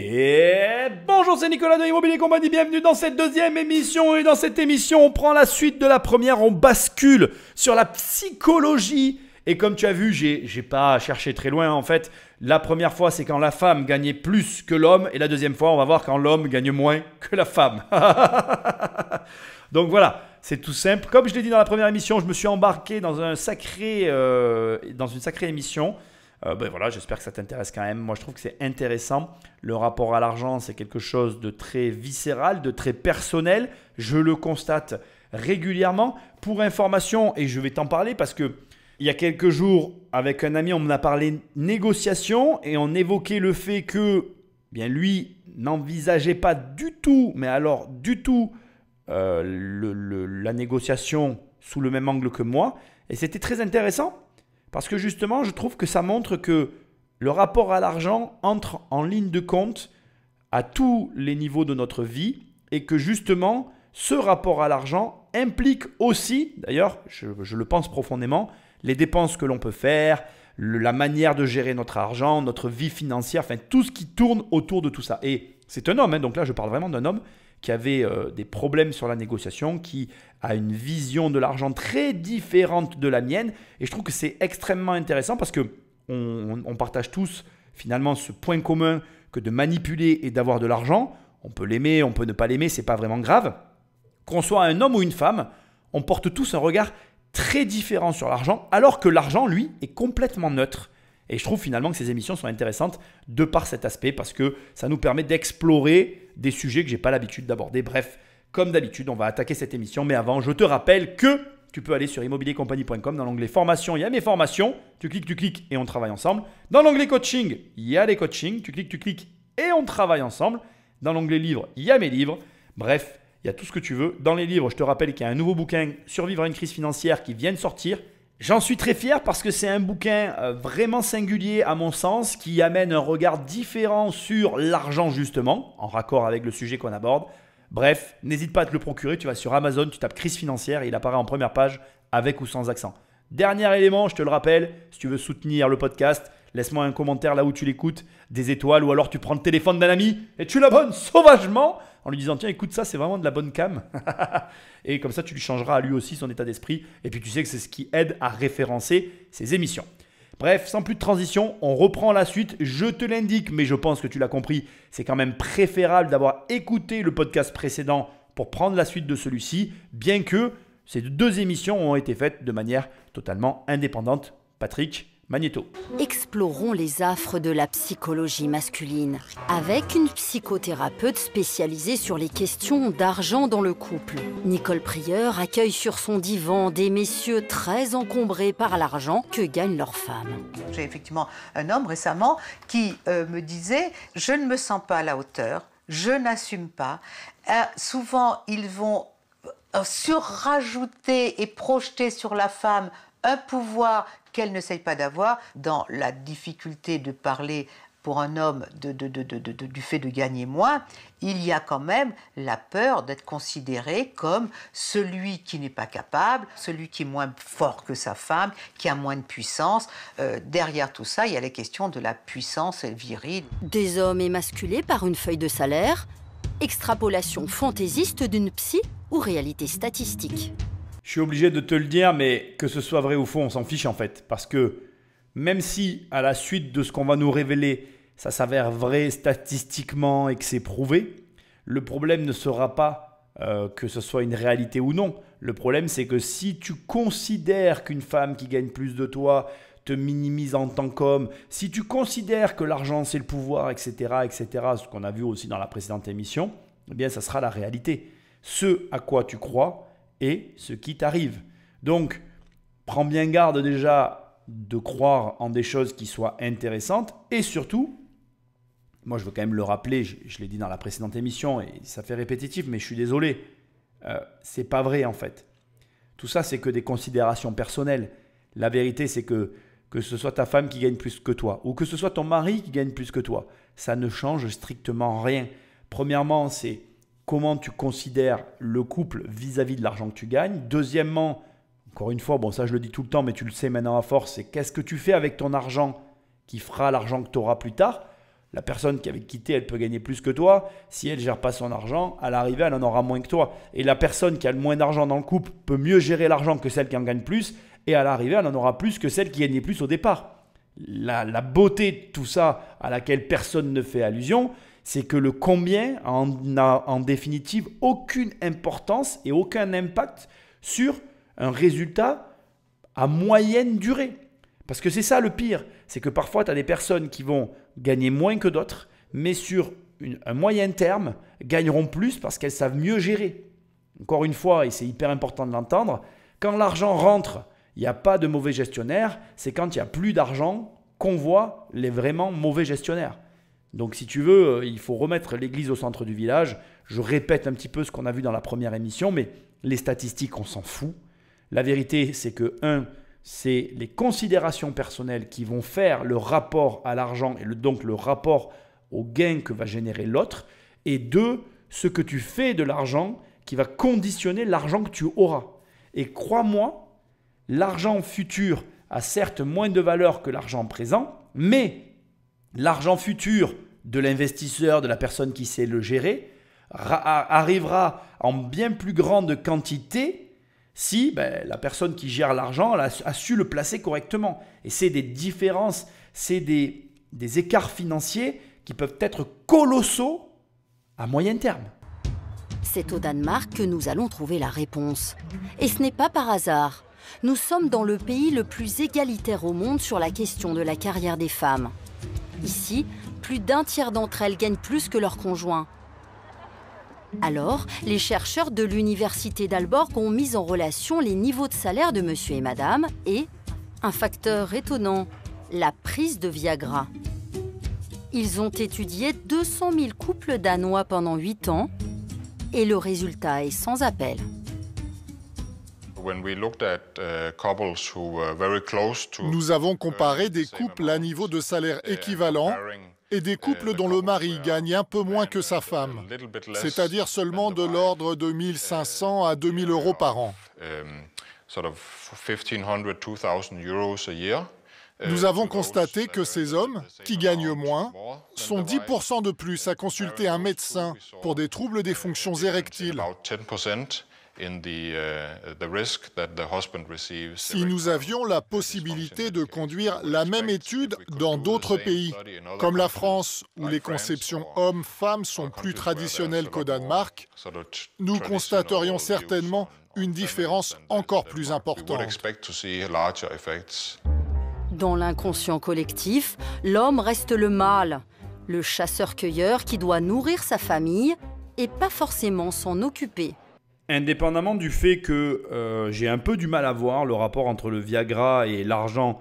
Et bonjour, c'est Nicolas de Immobilier dit Bienvenue dans cette deuxième émission. Et dans cette émission, on prend la suite de la première. On bascule sur la psychologie. Et comme tu as vu, j'ai pas cherché très loin en fait. La première fois, c'est quand la femme gagnait plus que l'homme. Et la deuxième fois, on va voir quand l'homme gagne moins que la femme. Donc voilà, c'est tout simple. Comme je l'ai dit dans la première émission, je me suis embarqué dans, un sacré, euh, dans une sacrée émission. Euh, ben voilà, j'espère que ça t'intéresse quand même. Moi, je trouve que c'est intéressant. Le rapport à l'argent, c'est quelque chose de très viscéral, de très personnel. Je le constate régulièrement. Pour information, et je vais t'en parler parce que il y a quelques jours, avec un ami, on m'a parlé négociation et on évoquait le fait que bien lui n'envisageait pas du tout, mais alors du tout, euh, la négociation sous le même angle que moi. Et c'était très intéressant parce que justement, je trouve que ça montre que le rapport à l'argent entre en ligne de compte à tous les niveaux de notre vie et que justement, ce rapport à l'argent implique aussi, d'ailleurs, je, le pense profondément, les dépenses que l'on peut faire, la manière de gérer notre argent, notre vie financière, enfin tout ce qui tourne autour de tout ça. Et c'est un homme, hein, donc là je parle vraiment d'un homme qui avait euh, des problèmes sur la négociation, qui a une vision de l'argent très différente de la mienne. Et je trouve que c'est extrêmement intéressant parce que on, partage tous finalement ce point commun que de manipuler et d'avoir de l'argent. On peut l'aimer, on peut ne pas l'aimer, c'est pas vraiment grave. Qu'on soit un homme ou une femme, on porte tous un regard très différent sur l'argent, alors que l'argent, lui, est complètement neutre. Et je trouve finalement que ces émissions sont intéressantes de par cet aspect parce que ça nous permet d'explorer des sujets que n'ai pas l'habitude d'aborder. Bref, comme d'habitude, on va attaquer cette émission. Mais avant, je te rappelle que tu peux aller sur immobiliercompagnie.com dans l'onglet formation, il y a mes formations. Tu cliques, tu cliques et on travaille ensemble. Dans l'onglet coaching, il y a les coachings. Tu cliques, tu cliques et on travaille ensemble. Dans l'onglet livres, il y a mes livres. Bref, il y a tout ce que tu veux. Dans les livres, je te rappelle qu'il y a un nouveau bouquin, Survivre à une crise financière, qui vient de sortir. J'en suis très fier parce que c'est un bouquin euh, vraiment singulier à mon sens qui amène un regard différent sur l'argent justement, en raccord avec le sujet qu'on aborde. Bref, n'hésite pas à te le procurer, tu vas sur Amazon, tu tapes crise financière et il apparaît en première page avec ou sans accent. Dernier élément, je te le rappelle, si tu veux soutenir le podcast, Laisse-moi un commentaire là où tu l'écoutes, des étoiles, ou alors tu prends le téléphone d'un ami et tu l'abonnes sauvagement en lui disant tiens écoute ça c'est vraiment de la bonne cam et comme ça tu lui changeras à lui aussi son état d'esprit et puis tu sais que c'est ce qui aide à référencer ses émissions. Bref, sans plus de transition, on reprend la suite. Je te l'indique, mais je pense que tu l'as compris, c'est quand même préférable d'avoir écouté le podcast précédent pour prendre la suite de celui-ci, bien que ces deux émissions ont été faites de manière totalement indépendante. Patrick, Magnéto. Explorons les affres de la psychologie masculine avec une psychothérapeute spécialisée sur les questions d'argent dans le couple. Nicole Prieur accueille sur son divan des messieurs très encombrés par l'argent que gagnent leurs femmes. J'ai effectivement un homme récemment qui euh, me disait Je ne me sens pas à la hauteur, je n'assume pas. Euh, souvent, ils vont euh, surrajouter et projeter sur la femme un pouvoir qu'elle n'essaye pas d'avoir dans la difficulté de parler pour un homme du fait de gagner moins, il y a quand même la peur d'être considéré comme celui qui n'est pas capable, celui qui est moins fort que sa femme, qui a moins de puissance. Euh, derrière tout ça, il y a la question de la puissance virile. Des hommes émasculés par une feuille de salaire, extrapolation fantaisiste d'une psy ou réalité statistique je suis obligé de te le dire, mais que ce soit vrai ou faux, on s'en fiche en fait. Parce que même si à la suite de ce qu'on va nous révéler, ça s'avère vrai statistiquement et que c'est prouvé, le problème ne sera pas euh, que ce soit une réalité ou non. Le problème, c'est que si tu considères qu'une femme qui gagne plus de toi te minimise en tant qu'homme, si tu considères que l'argent c'est le pouvoir, etc., etc., ce qu'on a vu aussi dans la précédente émission, eh bien, ça sera la réalité. Ce à quoi tu crois, et ce qui t'arrive. Donc, prends bien garde déjà de croire en des choses qui soient intéressantes et surtout, moi je veux quand même le rappeler, je, l'ai dit dans la précédente émission et ça fait répétitif, mais je suis désolé, euh, c'est pas vrai en fait. Tout ça, c'est que des considérations personnelles. La vérité, c'est que que ce soit ta femme qui gagne plus que toi ou que ce soit ton mari qui gagne plus que toi, ça ne change strictement rien. Premièrement, c'est comment tu considères le couple vis-à-vis de l'argent que tu gagnes. Deuxièmement, encore une fois, bon ça je le dis tout le temps, mais tu le sais maintenant à force, c'est qu'est-ce que tu fais avec ton argent qui fera l'argent que tu auras plus tard. La personne qui avait quitté, elle peut gagner plus que toi. Si elle gère pas son argent, à l'arrivée, elle en aura moins que toi. Et la personne qui a le moins d'argent dans le couple peut mieux gérer l'argent que celle qui en gagne plus. Et à l'arrivée, elle en aura plus que celle qui gagnait plus au départ. La, la beauté de tout ça, à laquelle personne ne fait allusion, c'est que le combien n'a en définitive aucune importance et aucun impact sur un résultat à moyenne durée. Parce que c'est ça le pire, c'est que parfois tu as des personnes qui vont gagner moins que d'autres, mais sur un moyen terme, gagneront plus parce qu'elles savent mieux gérer. Encore une fois, et c'est hyper important de l'entendre, quand l'argent rentre, il n'y a pas de mauvais gestionnaire, c'est quand il n'y a plus d'argent qu'on voit les vraiment mauvais gestionnaires. Donc si tu veux, euh, il faut remettre l'église au centre du village. Je répète un petit peu ce qu'on a vu dans la première émission, mais les statistiques, on s'en fout. La vérité, c'est que un, c'est les considérations personnelles qui vont faire le rapport à l'argent et donc le rapport au gain que va générer l'autre. Et deux, ce que tu fais de l'argent qui va conditionner l'argent que tu auras. Et crois-moi, l'argent futur a certes moins de valeur que l'argent présent, mais l'argent futur de l'investisseur, de la personne qui sait le gérer, arrivera en bien plus grande quantité si ben, la personne qui gère l'argent a, su le placer correctement. Et c'est des différences, c'est des écarts financiers qui peuvent être colossaux à moyen terme. C'est au Danemark que nous allons trouver la réponse. Et ce n'est pas par hasard. Nous sommes dans le pays le plus égalitaire au monde sur la question de la carrière des femmes. Ici, plus d'un tiers d'entre elles gagnent plus que leur conjoint. Alors, les chercheurs de l'université d'Alborg ont mis en relation les niveaux de salaire de monsieur et madame et un facteur étonnant, la prise de Viagra. Ils ont étudié 200 000 couples danois pendant 8 ans et le résultat est sans appel. Nous avons uh, comparé des couples à niveau de salaire équivalent et des uh, couples dont le mari gagne un peu moins que sa femme, c'est-à-dire seulement de l'ordre de 1500 uh, à 2000 euros par an. Um, Nous avons constaté que ces hommes, qui gagnent moins, sont 10% de plus à consulter un médecin pour des troubles des fonctions érectiles. Si nous avions la possibilité de conduire la même étude dans d'autres pays, comme la France, où les conceptions hommes-femmes sont plus traditionnelles qu'au Danemark, nous constaterions certainement une différence encore plus importante. Dans l'inconscient collectif, l'homme reste le mâle, le chasseur-cueilleur qui doit nourrir sa famille et pas forcément s'en occuper indépendamment du fait que euh, j'ai un peu du mal à voir le rapport entre le Viagra et l'argent,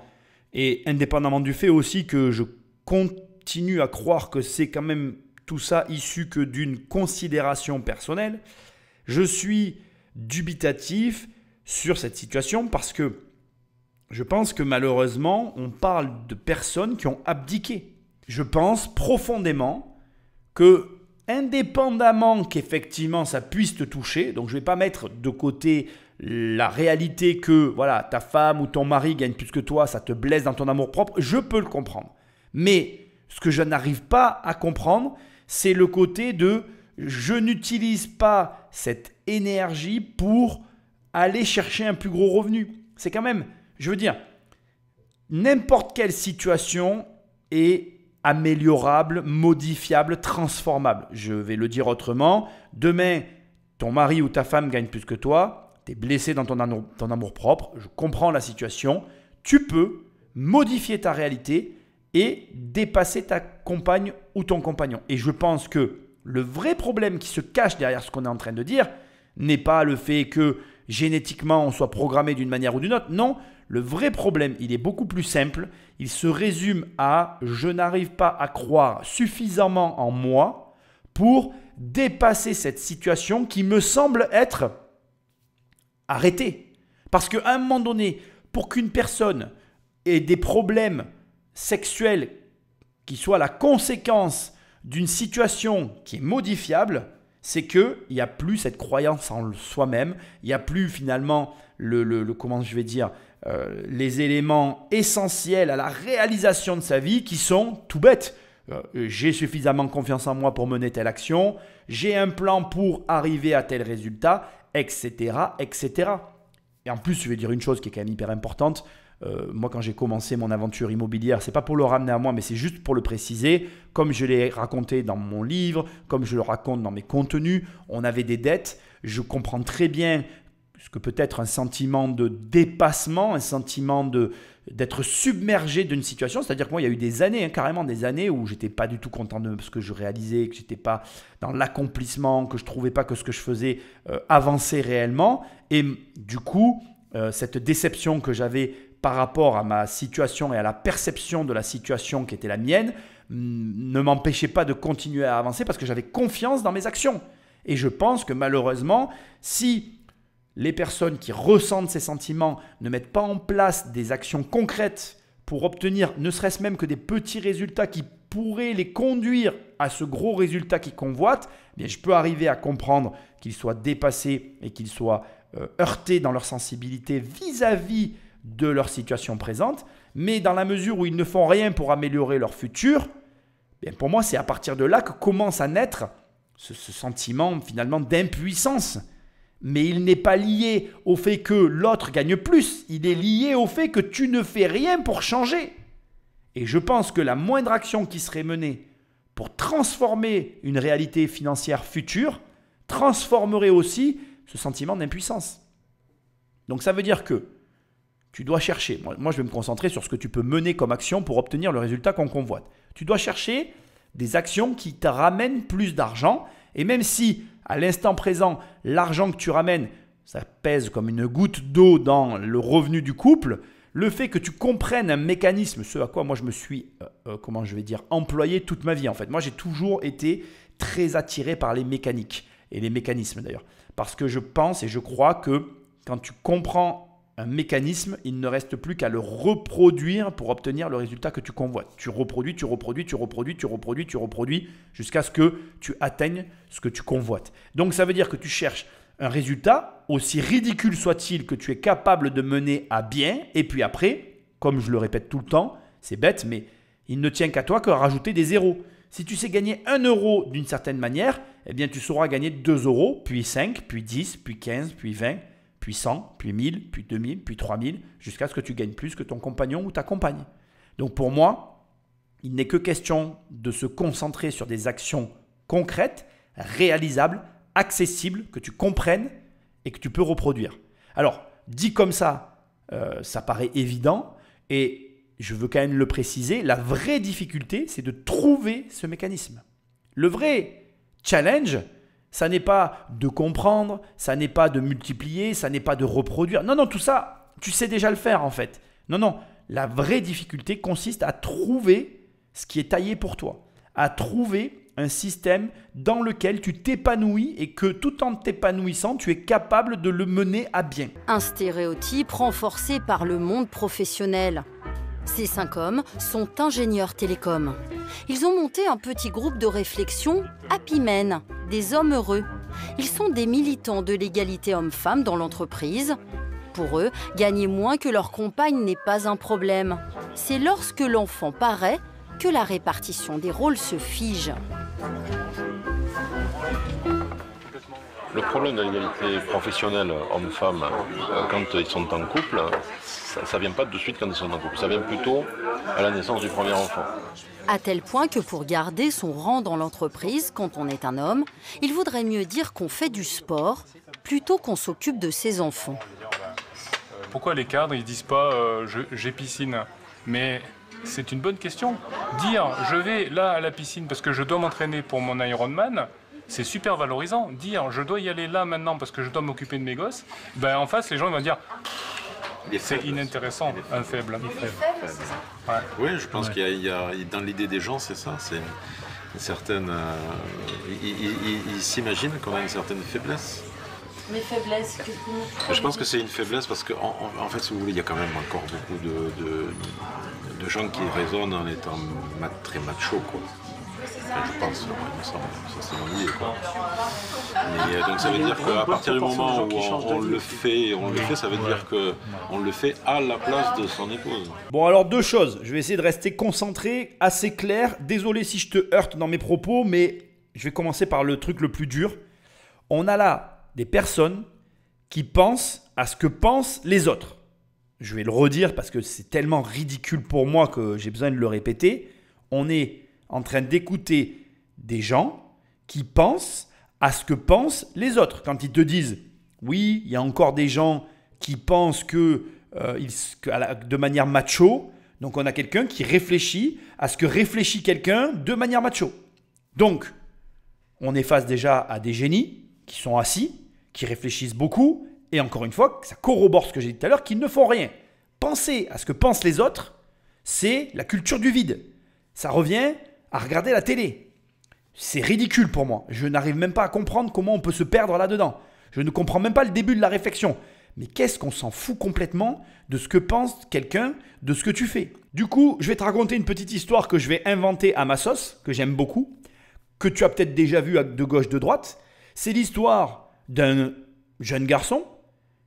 et indépendamment du fait aussi que je continue à croire que c'est quand même tout ça issu que d'une considération personnelle, je suis dubitatif sur cette situation parce que je pense que malheureusement, on parle de personnes qui ont abdiqué. Je pense profondément que indépendamment qu'effectivement ça puisse te toucher, donc je ne vais pas mettre de côté la réalité que voilà ta femme ou ton mari gagne plus que toi, ça te blesse dans ton amour propre, je peux le comprendre. Mais ce que je n'arrive pas à comprendre, c'est le côté de je n'utilise pas cette énergie pour aller chercher un plus gros revenu. C'est quand même, je veux dire, n'importe quelle situation est améliorable, modifiable, transformable. Je vais le dire autrement, demain, ton mari ou ta femme gagne plus que toi, tu es blessé dans ton, amour, ton amour propre, je comprends la situation, tu peux modifier ta réalité et dépasser ta compagne ou ton compagnon. Et je pense que le vrai problème qui se cache derrière ce qu'on est en train de dire n'est pas le fait que génétiquement on soit programmé d'une manière ou d'une autre, non, le vrai problème, il est beaucoup plus simple. Il se résume à je n'arrive pas à croire suffisamment en moi pour dépasser cette situation qui me semble être arrêtée. Parce qu'à un moment donné, pour qu'une personne ait des problèmes sexuels qui soient la conséquence d'une situation qui est modifiable, c'est que il n'y a plus cette croyance en soi-même, il n'y a plus finalement le, le, comment je vais dire, euh, les éléments essentiels à la réalisation de sa vie qui sont tout bêtes. Euh, j'ai suffisamment confiance en moi pour mener telle action, j'ai un plan pour arriver à tel résultat, etc., etc. Et en plus, je vais dire une chose qui est quand même hyper importante. Euh, moi, quand j'ai commencé mon aventure immobilière, c'est pas pour le ramener à moi, mais c'est juste pour le préciser. Comme je l'ai raconté dans mon livre, comme je le raconte dans mes contenus, on avait des dettes. Je comprends très bien ce que peut être un sentiment de dépassement, un sentiment de d'être submergé d'une situation. C'est-à-dire que moi, il y a eu des années, hein, carrément des années où j'étais pas du tout content de ce que je réalisais, que j'étais pas dans l'accomplissement, que je trouvais pas que ce que je faisais euh, avançait réellement. Et du coup, euh, cette déception que j'avais par rapport à ma situation et à la perception de la situation qui était la mienne ne m'empêchait pas de continuer à avancer parce que j'avais confiance dans mes actions. Et je pense que malheureusement, si les personnes qui ressentent ces sentiments ne mettent pas en place des actions concrètes pour obtenir ne serait-ce même que des petits résultats qui pourraient les conduire à ce gros résultat qu'ils convoitent, bien, je peux arriver à comprendre qu'ils soient dépassés et qu'ils soient euh, heurtés dans leur sensibilité vis-à-vis de leur situation présente, mais dans la mesure où ils ne font rien pour améliorer leur futur, pour moi c'est à partir de là que commence à naître ce sentiment finalement d'impuissance mais il n'est pas lié au fait que l'autre gagne plus, il est lié au fait que tu ne fais rien pour changer. Et je pense que la moindre action qui serait menée pour transformer une réalité financière future transformerait aussi ce sentiment d'impuissance. Donc ça veut dire que tu dois chercher, moi, je vais me concentrer sur ce que tu peux mener comme action pour obtenir le résultat qu'on convoite. Tu dois chercher des actions qui te ramènent plus d'argent et même si à l'instant présent, l'argent que tu ramènes, ça pèse comme une goutte d'eau dans le revenu du couple. Le fait que tu comprennes un mécanisme, ce à quoi moi je me suis, euh, euh, comment je vais dire, employé toute ma vie en fait. Moi j'ai toujours été très attiré par les mécaniques et les mécanismes d'ailleurs. Parce que je pense et je crois que quand tu comprends un mécanisme, il ne reste plus qu'à le reproduire pour obtenir le résultat que tu convoites. Tu reproduis, tu reproduis, tu reproduis, tu reproduis, tu reproduis, jusqu'à ce que tu atteignes ce que tu convoites. Donc ça veut dire que tu cherches un résultat, aussi ridicule soit-il, que tu es capable de mener à bien, et puis après, comme je le répète tout le temps, c'est bête, mais il ne tient qu'à toi que rajouter des zéros. Si tu sais gagner 1 euro d'une certaine manière, eh bien tu sauras gagner 2 euros, puis 5, puis 10, puis 15, puis 20, puis 100, puis 1000, puis 2000, puis 3000, jusqu'à ce que tu gagnes plus que ton compagnon ou ta compagne. Donc pour moi, il n'est que question de se concentrer sur des actions concrètes, réalisables, accessibles, que tu comprennes et que tu peux reproduire. Alors, dit comme ça, euh, ça paraît évident, et je veux quand même le préciser, la vraie difficulté, c'est de trouver ce mécanisme. Le vrai challenge, ça n'est pas de comprendre, ça n'est pas de multiplier, ça n'est pas de reproduire. Non, non, tout ça, tu sais déjà le faire en fait. Non, non, la vraie difficulté consiste à trouver ce qui est taillé pour toi, à trouver un système dans lequel tu t'épanouis et que tout en t'épanouissant, tu es capable de le mener à bien. Un stéréotype renforcé par le monde professionnel. Ces cinq hommes sont ingénieurs télécoms. Ils ont monté un petit groupe de réflexion Happy Men, des hommes heureux. Ils sont des militants de l'égalité hommes femme dans l'entreprise. Pour eux, gagner moins que leur compagne n'est pas un problème. C'est lorsque l'enfant paraît que la répartition des rôles se fige. Le problème de l'égalité professionnelle homme-femme, euh, quand ils sont en couple, ça ne vient pas de suite quand ils sont ça vient plutôt à la naissance du premier enfant. À tel point que pour garder son rang dans l'entreprise quand on est un homme, il vaudrait mieux dire qu'on fait du sport plutôt qu'on s'occupe de ses enfants. Pourquoi les cadres ils disent pas euh, j'ai piscine Mais c'est une bonne question. Dire je vais là à la piscine parce que je dois m'entraîner pour mon Ironman, c'est super valorisant. Dire je dois y aller là maintenant parce que je dois m'occuper de mes gosses, ben en face les gens ils vont dire c'est inintéressant, un faible. Oui, je pense qu'il y, a dans l'idée des gens, c'est ça. C'est une certaine. Euh, ils s'imaginent qu'on a une certaine faiblesse. Mes faiblesses, que Je pense que c'est une faiblesse parce qu'en en, fait, si vous voulez, il y a quand même encore beaucoup de, de, gens qui raisonnent en étant très macho, quoi je pense, ça c'est mon idée. Euh, donc ça veut dire qu'à partir du moment où on, on le fait, on le fait, ça veut dire que on le fait à la place de son épouse. Bon alors deux choses, je vais essayer de rester concentré, assez clair. Désolé si je te heurte dans mes propos, mais je vais commencer par le truc le plus dur. On a là des personnes qui pensent à ce que pensent les autres. Je vais le redire parce que c'est tellement ridicule pour moi que j'ai besoin de le répéter. On est en train d'écouter des gens qui pensent à ce que pensent les autres. Quand ils te disent, oui, il y a encore des gens qui pensent que, euh, ils, de manière macho, donc on a quelqu'un qui réfléchit à ce que réfléchit quelqu'un de manière macho. Donc, on est face déjà à des génies qui sont assis, qui réfléchissent beaucoup, et encore une fois, ça corrobore ce que j'ai dit tout à l'heure, qu'ils ne font rien. Penser à ce que pensent les autres, c'est la culture du vide. Ça revient à regarder la télé. C'est ridicule pour moi. Je n'arrive même pas à comprendre comment on peut se perdre là-dedans. Je ne comprends même pas le début de la réflexion. Mais qu'est-ce qu'on s'en fout complètement de ce que pense quelqu'un de ce que tu fais Du coup, je vais te raconter une petite histoire que je vais inventer à ma sauce, que j'aime beaucoup, que tu as peut-être déjà vue de gauche, de droite. C'est l'histoire d'un jeune garçon,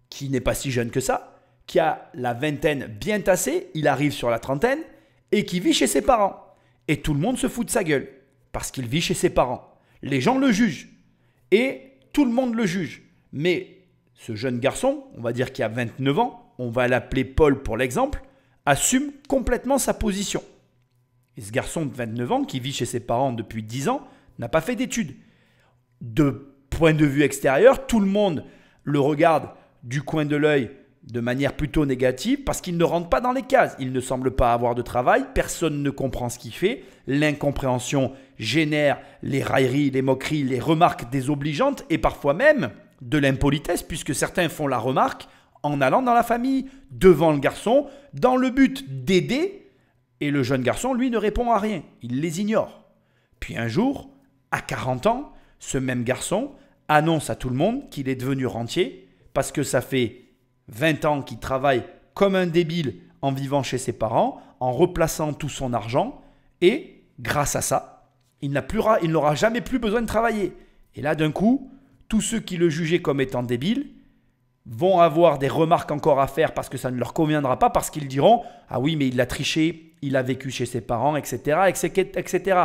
qui n'est pas si jeune que ça, qui a la vingtaine bien tassée, il arrive sur la trentaine, et qui vit chez ses parents. Et tout le monde se fout de sa gueule parce qu'il vit chez ses parents. Les gens le jugent et tout le monde le juge. Mais ce jeune garçon, on va dire qu'il a 29 ans, on va l'appeler Paul pour l'exemple, assume complètement sa position. Et ce garçon de 29 ans qui vit chez ses parents depuis 10 ans n'a pas fait d'études. De point de vue extérieur, tout le monde le regarde du coin de l'œil de manière plutôt négative parce qu'il ne rentre pas dans les cases. Il ne semble pas avoir de travail, personne ne comprend ce qu'il fait, l'incompréhension génère les railleries, les moqueries, les remarques désobligeantes et parfois même de l'impolitesse puisque certains font la remarque en allant dans la famille, devant le garçon, dans le but d'aider et le jeune garçon, lui, ne répond à rien, il les ignore. Puis un jour, à 40 ans, ce même garçon annonce à tout le monde qu'il est devenu rentier parce que ça fait 20 ans qui travaille comme un débile en vivant chez ses parents, en replaçant tout son argent, et grâce à ça, il n'aura jamais plus besoin de travailler. Et là, d'un coup, tous ceux qui le jugeaient comme étant débile vont avoir des remarques encore à faire parce que ça ne leur conviendra pas, parce qu'ils diront Ah oui, mais il a triché, il a vécu chez ses parents, etc. etc.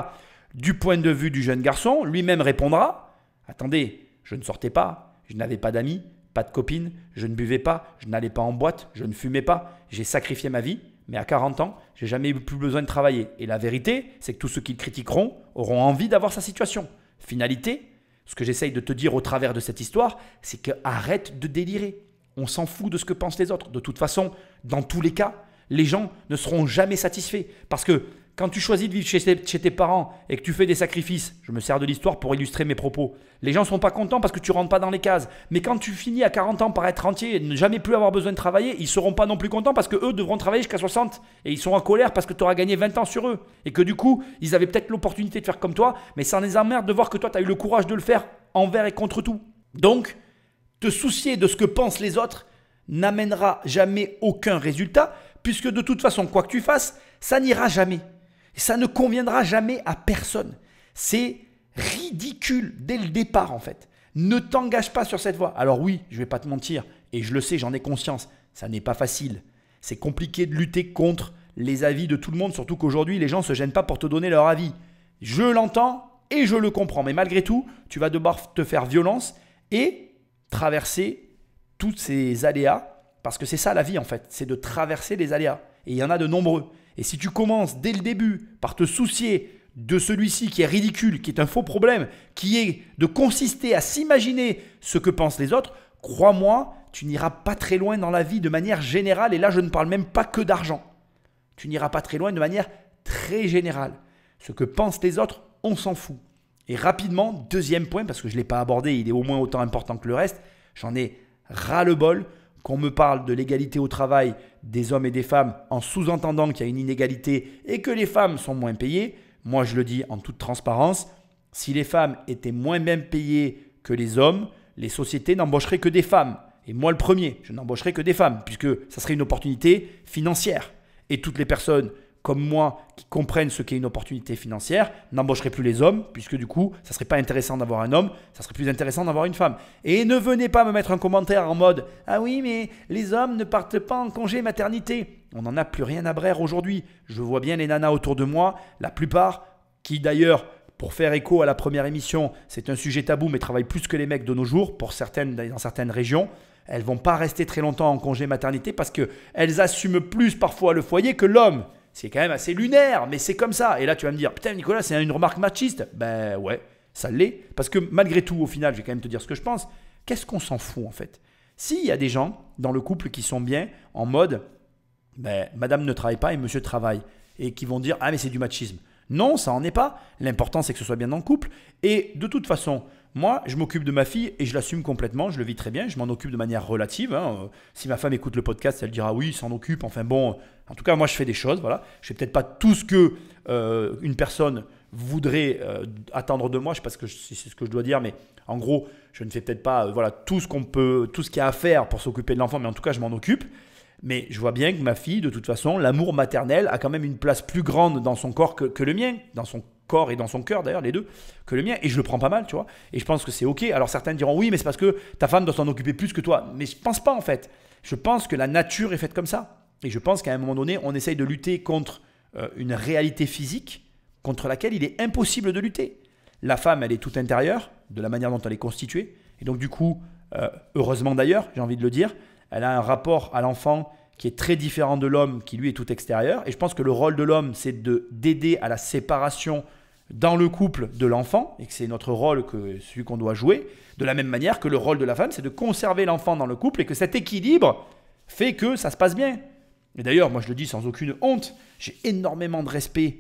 Du point de vue du jeune garçon, lui-même répondra Attendez, je ne sortais pas, je n'avais pas d'amis, pas de copine, je ne buvais pas, je n'allais pas en boîte, je ne fumais pas, j'ai sacrifié ma vie, mais à 40 ans, j'ai jamais eu plus besoin de travailler. Et la vérité, c'est que tous ceux qui le critiqueront auront envie d'avoir sa situation. Finalité, ce que j'essaye de te dire au travers de cette histoire, c'est que arrête de délirer. On s'en fout de ce que pensent les autres. De toute façon, dans tous les cas, les gens ne seront jamais satisfaits. Parce que quand tu choisis de vivre chez, tes parents et que tu fais des sacrifices, je me sers de l'histoire pour illustrer mes propos, les gens ne sont pas contents parce que tu rentres pas dans les cases. Mais quand tu finis à 40 ans par être entier et ne jamais plus avoir besoin de travailler, ils seront pas non plus contents parce que eux devront travailler jusqu'à 60 et ils seront en colère parce que tu auras gagné 20 ans sur eux et que du coup, ils avaient peut-être l'opportunité de faire comme toi, mais ça les emmerde de voir que toi tu as eu le courage de le faire envers et contre tout. Donc, te soucier de ce que pensent les autres n'amènera jamais aucun résultat puisque de toute façon, quoi que tu fasses, ça n'ira jamais. Ça ne conviendra jamais à personne. C'est ridicule dès le départ en fait. Ne t'engage pas sur cette voie. Alors oui, je vais pas te mentir, et je le sais, j'en ai conscience, ça n'est pas facile. C'est compliqué de lutter contre les avis de tout le monde, surtout qu'aujourd'hui les gens ne se gênent pas pour te donner leur avis. Je l'entends et je le comprends, mais malgré tout, tu vas devoir te faire violence et traverser tous ces aléas, parce que c'est ça la vie en fait, c'est de traverser les aléas. Et il y en a de nombreux. Et si tu commences dès le début par te soucier de celui-ci qui est ridicule, qui est un faux problème, qui est de consister à s'imaginer ce que pensent les autres, crois-moi, tu n'iras pas très loin dans la vie de manière générale, et là je ne parle même pas que d'argent. Tu n'iras pas très loin de manière très générale. Ce que pensent les autres, on s'en fout. Et rapidement, deuxième point, parce que je ne l'ai pas abordé, il est au moins autant important que le reste, j'en ai ras le bol qu'on me parle de l'égalité au travail des hommes et des femmes en sous-entendant qu'il y a une inégalité et que les femmes sont moins payées, moi je le dis en toute transparence, si les femmes étaient moins bien payées que les hommes, les sociétés n'embaucheraient que des femmes. Et moi le premier, je n'embaucherais que des femmes, puisque ça serait une opportunité financière. Et toutes les personnes comme moi qui comprennent ce qu'est une opportunité financière n'embaucheraient plus les hommes, puisque du coup, ça serait pas intéressant d'avoir un homme, ça serait plus intéressant d'avoir une femme. Et ne venez pas me mettre un commentaire en mode Ah oui, mais les hommes ne partent pas en congé maternité. On n'en a plus rien à brer aujourd'hui. Je vois bien les nanas autour de moi, la plupart, qui d'ailleurs pour faire écho à la première émission, c'est un sujet tabou, mais travaillent plus que les mecs de nos jours, pour certaines, dans certaines régions. Elles vont pas rester très longtemps en congé maternité parce qu'elles assument plus parfois le foyer que l'homme. C'est quand même assez lunaire, mais c'est comme ça. Et là, tu vas me dire, putain, Nicolas, c'est une remarque machiste. Ben ouais, ça l'est. Parce que malgré tout, au final, je vais quand même te dire ce que je pense. Qu'est-ce qu'on s'en fout en fait S'il y a des gens dans le couple qui sont bien en mode, ben, madame ne travaille pas et monsieur travaille, et qui vont dire, ah, mais c'est du machisme. Non, ça en est pas. L'important, c'est que ce soit bien dans le couple. Et de toute façon, moi, je m'occupe de ma fille et je l'assume complètement, je le vis très bien, je m'en occupe de manière relative. Hein. Si ma femme écoute le podcast, elle dira oui, s'en occupe. Enfin bon, en tout cas, moi, je fais des choses. Voilà, je fais peut-être pas tout ce que euh, une personne voudrait euh, attendre de moi. Je sais pas ce que je, si c'est ce que je dois dire, mais en gros, je ne fais peut-être pas euh, voilà tout ce qu'on peut, tout ce qu'il y a à faire pour s'occuper de l'enfant, mais en tout cas, je m'en occupe. Mais je vois bien que ma fille, de toute façon, l'amour maternel a quand même une place plus grande dans son corps que, que le mien, dans son corps et dans son cœur d'ailleurs, les deux, que le mien, et je le prends pas mal, tu vois. Et je pense que c'est ok. Alors certains diront oui, mais c'est parce que ta femme doit s'en occuper plus que toi. Mais je pense pas en fait. Je pense que la nature est faite comme ça. Et je pense qu'à un moment donné, on essaye de lutter contre euh, une réalité physique contre laquelle il est impossible de lutter. La femme, elle est tout intérieure, de la manière dont elle est constituée. Et donc du coup, euh, heureusement d'ailleurs, j'ai envie de le dire, elle a un rapport à l'enfant qui est très différent de l'homme, qui lui est tout extérieur. Et je pense que le rôle de l'homme, c'est de d'aider à la séparation dans le couple de l'enfant, et que c'est notre rôle, que celui qu'on doit jouer, de la même manière que le rôle de la femme, c'est de conserver l'enfant dans le couple, et que cet équilibre fait que ça se passe bien. Et d'ailleurs, moi je le dis sans aucune honte, j'ai énormément de respect,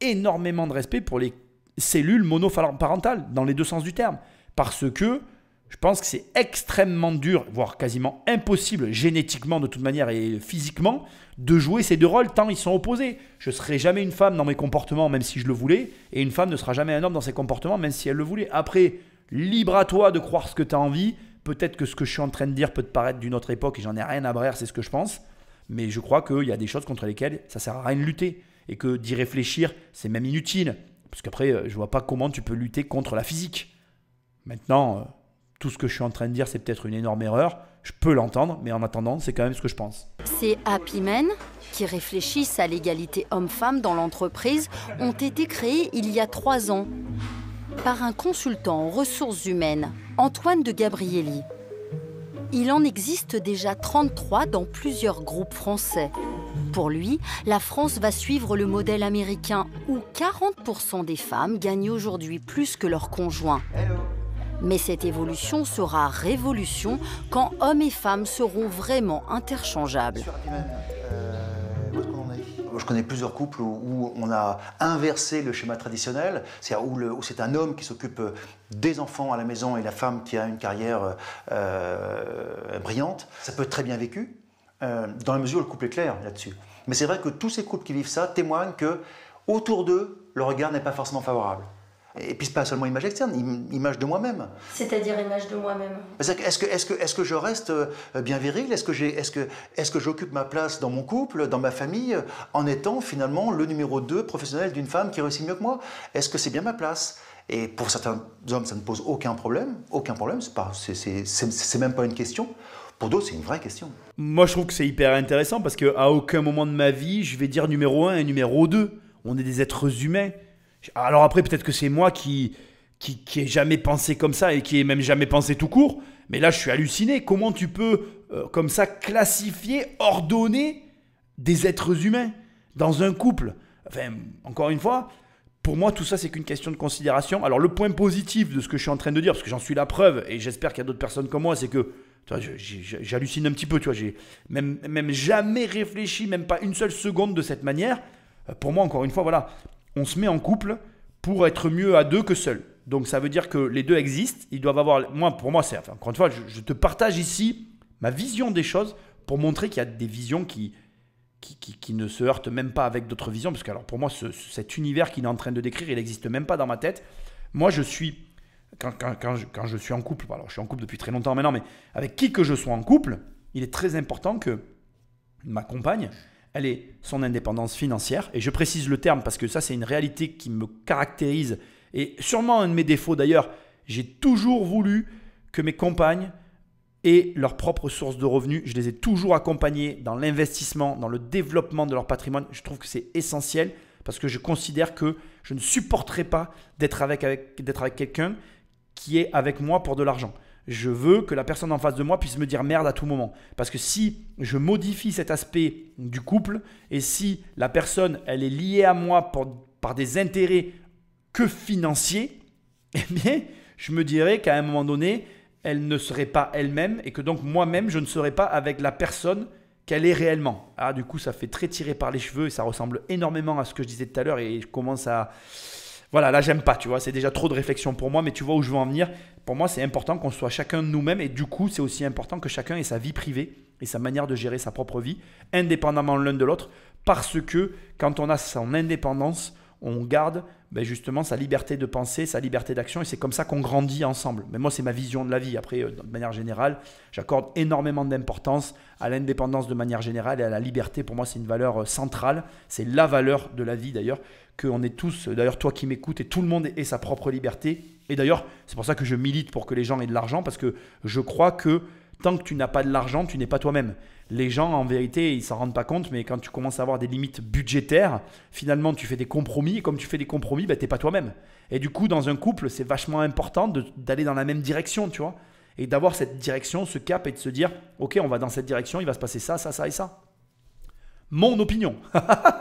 énormément de respect pour les cellules monoparentales, dans les deux sens du terme, parce que je pense que c'est extrêmement dur, voire quasiment impossible, génétiquement de toute manière et physiquement, de jouer ces deux rôles tant ils sont opposés. Je ne serai jamais une femme dans mes comportements, même si je le voulais, et une femme ne sera jamais un homme dans ses comportements, même si elle le voulait. Après, libre à toi de croire ce que tu as envie. Peut-être que ce que je suis en train de dire peut te paraître d'une autre époque, et j'en ai rien à brère, c'est ce que je pense. Mais je crois qu'il y a des choses contre lesquelles ça sert à rien de lutter, et que d'y réfléchir, c'est même inutile. Parce qu'après, euh, je ne vois pas comment tu peux lutter contre la physique. Maintenant euh, tout ce que je suis en train de dire, c'est peut-être une énorme erreur. Je peux l'entendre, mais en attendant, c'est quand même ce que je pense. Ces Happy Men, qui réfléchissent à l'égalité homme-femme dans l'entreprise, ont été créés il y a trois ans par un consultant en ressources humaines, Antoine de Gabrielli. Il en existe déjà 33 dans plusieurs groupes français. Pour lui, la France va suivre le modèle américain où 40% des femmes gagnent aujourd'hui plus que leurs conjoints. Mais cette évolution sera révolution quand hommes et femmes seront vraiment interchangeables. Euh, Je connais plusieurs couples où on a inversé le schéma traditionnel, c'est-à-dire où, c'est un homme qui s'occupe euh, des enfants à la maison et la femme qui a une carrière euh, brillante. Ça peut être très bien vécu, dans la mesure où le couple est clair là-dessus. Mais c'est vrai que tous ces couples qui vivent ça témoignent que autour d'eux, le regard n'est pas forcément favorable. Et puis, ce n'est pas seulement image externe, image de moi-même. C'est-à-dire image de moi-même. Est-ce que, je reste euh, bien viril Est-ce que, j'occupe ma place dans mon couple, dans ma famille, en étant finalement le numéro 2 professionnel d'une femme qui réussit mieux que moi Est-ce que c'est bien ma place et pour certains hommes, ça ne pose aucun problème. Aucun problème, c'est même pas une question. Pour d'autres, c'est une vraie question. Moi, je trouve que c'est hyper intéressant parce qu'à aucun moment de ma vie, je vais dire numéro 1 et numéro 2. On est des êtres humains. Alors après, peut-être que c'est moi qui, qui, ai jamais pensé comme ça et qui ai même jamais pensé tout court. Mais là, je suis halluciné. Comment tu peux, euh, comme ça, classifier, ordonner des êtres humains dans un couple Enfin, encore une fois, pour moi, tout ça, c'est qu'une question de considération. Alors, le point positif de ce que je suis en train de dire, parce que j'en suis la preuve, et j'espère qu'il y a d'autres personnes comme moi, c'est que j'hallucine un petit peu, tu vois, j'ai même, même jamais réfléchi, même pas une seule seconde de cette manière. Euh, pour moi, encore une fois, voilà, on se met en couple pour être mieux à deux que seul. Donc ça veut dire que les deux existent, ils doivent avoir... Moi, pour moi, c'est... encore une fois, je, te partage ici ma vision des choses pour montrer qu'il y a des visions qui, qui, qui, ne se heurtent même pas avec d'autres visions, parce que alors pour moi, cet univers qu'il est en train de décrire, il n'existe même pas dans ma tête. Moi, je suis... Quand, je, quand je, suis en couple, alors je suis en couple depuis très longtemps maintenant, mais avec qui que je sois en couple, il est très important que ma compagne elle est son indépendance financière. Et je précise le terme parce que ça, c'est une réalité qui me caractérise et sûrement un de mes défauts d'ailleurs. J'ai toujours voulu que mes compagnes aient leur propre source de revenus. Je les ai toujours accompagnés dans l'investissement, dans le développement de leur patrimoine. Je trouve que c'est essentiel parce que je considère que je ne supporterai pas d'être avec, avec, avec quelqu'un qui est avec moi pour de l'argent je veux que la personne en face de moi puisse me dire merde à tout moment. Parce que si je modifie cet aspect du couple et si la personne, elle est liée à moi par des intérêts que financiers, eh bien, je me dirais qu'à un moment donné, elle ne serait pas elle-même et que donc moi-même, je ne serais pas avec la personne qu'elle est réellement. Ah, du coup, ça fait très tiré par les cheveux et ça ressemble énormément à ce que je disais tout à l'heure et je commence à... Voilà, là, j'aime pas, tu vois, c'est déjà trop de réflexion pour moi, mais tu vois où je veux en venir pour moi, c'est important qu'on soit chacun de nous-mêmes et du coup, c'est aussi important que chacun ait sa vie privée et sa manière de gérer sa propre vie, indépendamment l'un de l'autre, parce que quand on a son indépendance, on garde ben, justement sa liberté de penser, sa liberté d'action, et c'est comme ça qu'on grandit ensemble. Mais moi, c'est ma vision de la vie. Après, euh, de manière générale, j'accorde énormément d'importance à l'indépendance de manière générale et à la liberté. Pour moi, c'est une valeur euh, centrale. C'est la valeur de la vie d'ailleurs, qu'on est tous, euh, d'ailleurs toi qui m'écoutes, et tout le monde ait sa propre liberté et d'ailleurs, c'est pour ça que je milite pour que les gens aient de l'argent, parce que je crois que tant que tu n'as pas de l'argent, tu n'es pas toi-même. Les gens, en vérité, ils s'en rendent pas compte, mais quand tu commences à avoir des limites budgétaires, finalement, tu fais des compromis, et comme tu fais des compromis, ben, tu n'es pas toi-même. Et du coup, dans un couple, c'est vachement important d'aller dans la même direction, tu vois, et d'avoir cette direction, ce cap, et de se dire, ok, on va dans cette direction, il va se passer ça, ça, ça et ça. Mon opinion.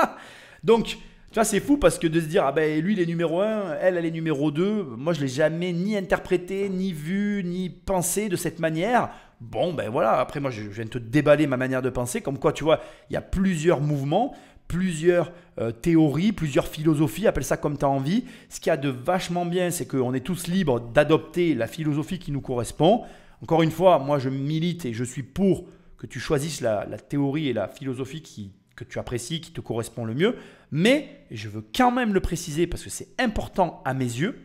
Donc, tu vois, c'est fou parce que de se dire, ah ben lui il est numéro 1, elle elle est numéro 2, moi je l'ai jamais ni interprété, ni vu, ni pensé de cette manière. Bon ben voilà, après moi je, viens de te déballer ma manière de penser, comme quoi tu vois, il y a plusieurs mouvements, plusieurs euh, théories, plusieurs philosophies, appelle ça comme tu as envie. Ce qu'il y a de vachement bien, c'est qu'on est tous libres d'adopter la philosophie qui nous correspond. Encore une fois, moi je milite et je suis pour que tu choisisses la théorie et la philosophie qui que tu apprécies, qui te correspond le mieux. Mais je veux quand même le préciser parce que c'est important à mes yeux.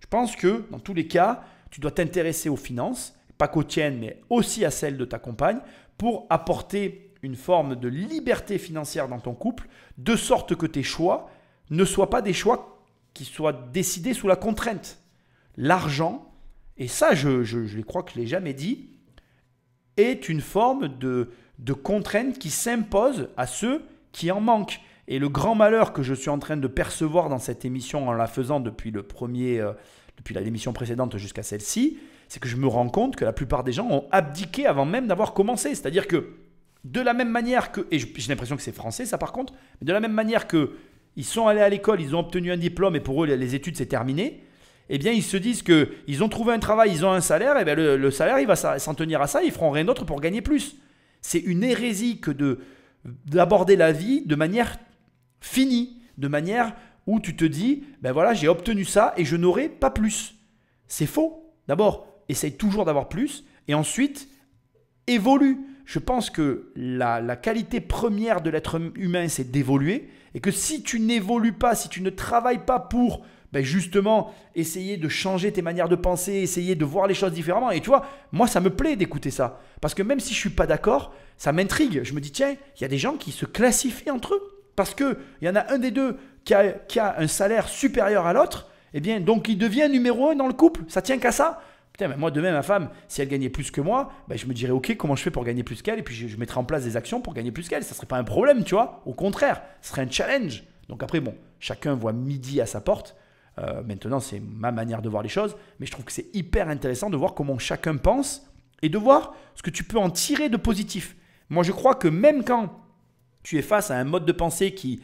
Je pense que dans tous les cas, tu dois t'intéresser aux finances, pas qu'aux tiennes, mais aussi à celles de ta compagne, pour apporter une forme de liberté financière dans ton couple, de sorte que tes choix ne soient pas des choix qui soient décidés sous la contrainte. L'argent, et ça je, je, crois que je l'ai jamais dit, est une forme de, de contraintes qui s'imposent à ceux qui en manquent. Et le grand malheur que je suis en train de percevoir dans cette émission en la faisant depuis le premier, euh, depuis la précédente jusqu'à celle-ci, c'est que je me rends compte que la plupart des gens ont abdiqué avant même d'avoir commencé. C'est-à-dire que de la même manière que, et j'ai l'impression que c'est français ça par contre, mais de la même manière que ils sont allés à l'école, ils ont obtenu un diplôme et pour eux les études c'est terminé, eh bien ils se disent que ils ont trouvé un travail, ils ont un salaire, et eh bien le, salaire il va s'en tenir à ça, ils feront rien d'autre pour gagner plus. C'est une hérésie que de d'aborder la vie de manière finie, de manière où tu te dis, ben voilà, j'ai obtenu ça et je n'aurai pas plus. C'est faux. D'abord, essaye toujours d'avoir plus et ensuite, évolue. Je pense que la qualité première de l'être humain, c'est d'évoluer et que si tu n'évolues pas, si tu ne travailles pas pour ben, justement essayer de changer tes manières de penser, essayer de voir les choses différemment. Et tu vois, moi, ça me plaît d'écouter ça. Parce que même si je suis pas d'accord, ça m'intrigue. Je me dis, tiens, il y a des gens qui se classifient entre eux. Parce qu'il y en a un des deux qui a, un salaire supérieur à l'autre. Et eh bien, donc il devient numéro un dans le couple. Ça tient qu'à ça. Putain, moi demain, ma femme, si elle gagnait plus que moi, ben je me dirais, ok, comment je fais pour gagner plus qu'elle Et puis je, mettrai mettrais en place des actions pour gagner plus qu'elle. Ça serait pas un problème, tu vois. Au contraire, ce serait un challenge. Donc après, bon, chacun voit midi à sa porte. Euh, maintenant, c'est ma manière de voir les choses, mais je trouve que c'est hyper intéressant de voir comment chacun pense et de voir ce que tu peux en tirer de positif. Moi, je crois que même quand tu es face à un mode de pensée qui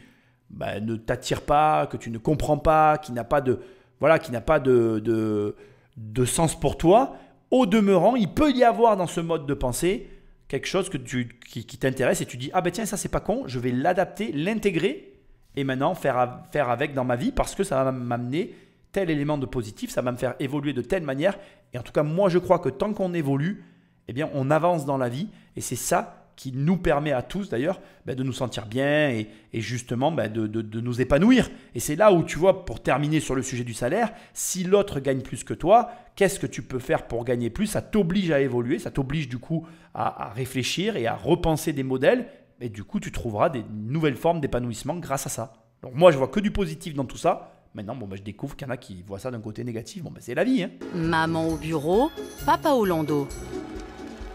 bah, ne t'attire pas, que tu ne comprends pas, qui n'a pas de voilà, qui n'a pas de, de, sens pour toi, au demeurant, il peut y avoir dans ce mode de pensée quelque chose que qui, qui t'intéresse et tu dis ah ben tiens ça c'est pas con, je vais l'adapter, l'intégrer et maintenant faire, faire avec dans ma vie parce que ça va m'amener tel élément de positif, ça va me faire évoluer de telle manière. Et en tout cas, moi, je crois que tant qu'on évolue, eh bien, on avance dans la vie. Et c'est ça qui nous permet à tous, d'ailleurs, bah, de nous sentir bien et, justement bah, de, nous épanouir. Et c'est là où, tu vois, pour terminer sur le sujet du salaire, si l'autre gagne plus que toi, qu'est-ce que tu peux faire pour gagner plus Ça t'oblige à évoluer, ça t'oblige du coup à réfléchir et à repenser des modèles et du coup, tu trouveras des nouvelles formes d'épanouissement grâce à ça. moi, je vois que du positif dans tout ça. Maintenant, bon, bah, je découvre qu'il y en a qui voient ça d'un côté négatif. Bon, bah, c'est la vie. Hein. Maman au bureau, papa au landau.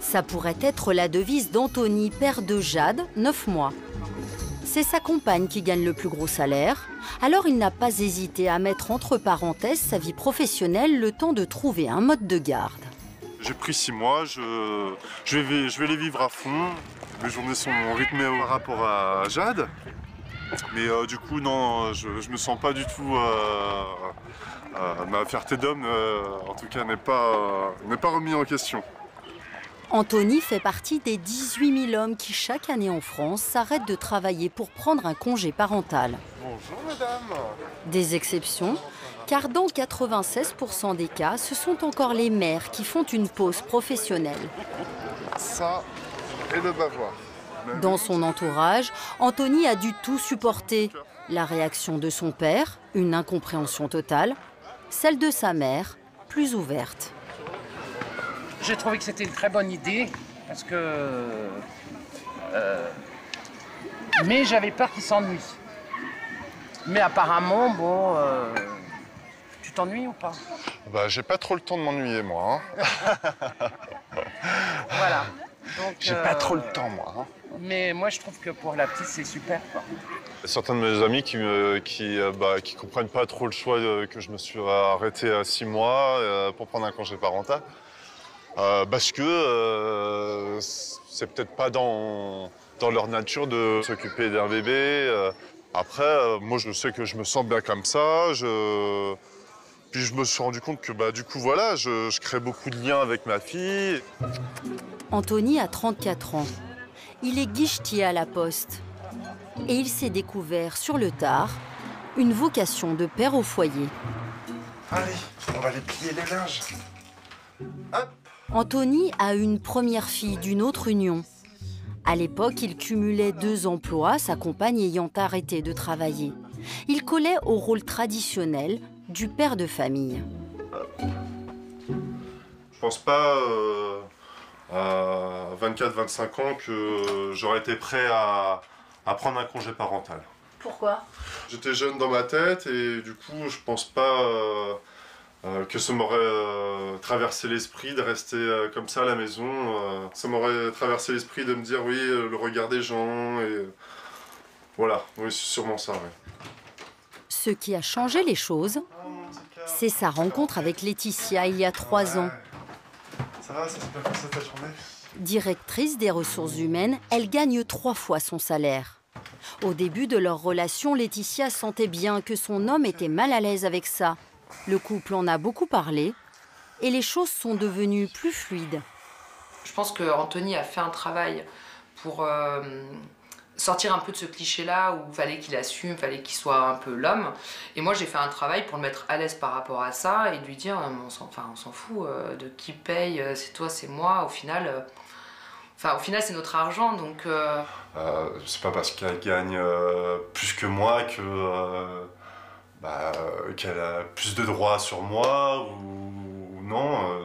Ça pourrait être la devise d'Anthony, père de Jade, 9 mois. C'est sa compagne qui gagne le plus gros salaire, alors il n'a pas hésité à mettre entre parenthèses sa vie professionnelle le temps de trouver un mode de garde. J'ai pris 6 mois, je vais les vivre à fond, mes journées sont rythmées par rapport à Jade. Mais euh, du coup, non, je, ne me sens pas du tout. Euh, euh, ma fierté d'homme, en tout cas, n'est pas, n'est pas remis en question. Anthony fait partie des 18 000 hommes qui, chaque année en France, s'arrêtent de travailler pour prendre un congé parental. Bonjour, madame. Des exceptions, car dans 96% des cas, ce sont encore les mères qui font une pause professionnelle. Ça, et Dans son entourage, Anthony a du tout supporter. La réaction de son père, une incompréhension totale, celle de sa mère, plus ouverte. J'ai trouvé que c'était une très bonne idée, parce que... Euh, mais j'avais peur qu'il s'ennuie. Mais apparemment, bon... Euh, tu t'ennuies ou pas Bah, j'ai pas trop le temps de m'ennuyer, moi. Hein. voilà. J'ai pas trop le euh, temps, moi. Hein. Mais moi, je trouve que pour la petite, c'est super. Certains de mes amis qui ne euh, bah, qui, comprennent pas trop le choix euh, que je me suis arrêté à six mois pour prendre un congé parental. parce que c'est peut-être pas dans, dans leur nature de s'occuper d'un bébé. Après, moi je sais que je me sens bien comme ça. Je, puis je me suis rendu compte que bah, du coup, voilà, je, crée beaucoup de liens avec ma fille. Anthony a 34 ans. Il est guichetier à la poste. Et il s'est découvert sur le tard une vocation de père au foyer. Allez, on va les plier les linges. Anthony a une première fille d'une autre union. À l'époque, il cumulait deux emplois, sa compagne ayant arrêté de travailler. Il collait au rôle traditionnel du père de famille. Je pense pas euh, à 24-25 ans que j'aurais été prêt à, prendre un congé parental. Pourquoi J'étais jeune dans ma tête et du coup je pense pas euh, euh, que ça m'aurait traversé l'esprit de rester comme ça à la maison. ça m'aurait traversé l'esprit de me dire oui le regard des gens et voilà, oui c'est sûrement ça. Ce qui a changé les choses, c'est sa rencontre avec Laetitia il y a trois ans. Directrice des ressources humaines, elle gagne trois fois son salaire. Au début de leur relation, Laetitia sentait bien que son homme était mal à l'aise avec ça. Le couple en a beaucoup parlé et les choses sont devenues plus fluides. Je pense que Anthony a fait un travail pour euh, sortir un peu de ce cliché-là où fallait qu'il assume, fallait qu'il soit un peu l'homme. Et moi, j'ai fait un travail pour le mettre à l'aise par rapport à ça et lui dire, on s'en fout euh, de qui paye, euh, c'est toi, c'est moi. Au final, euh, enfin, au final, c'est notre argent, donc. c'est pas parce qu'elle gagne plus que moi que bah, qu'elle a plus de droits sur moi ou, ou non.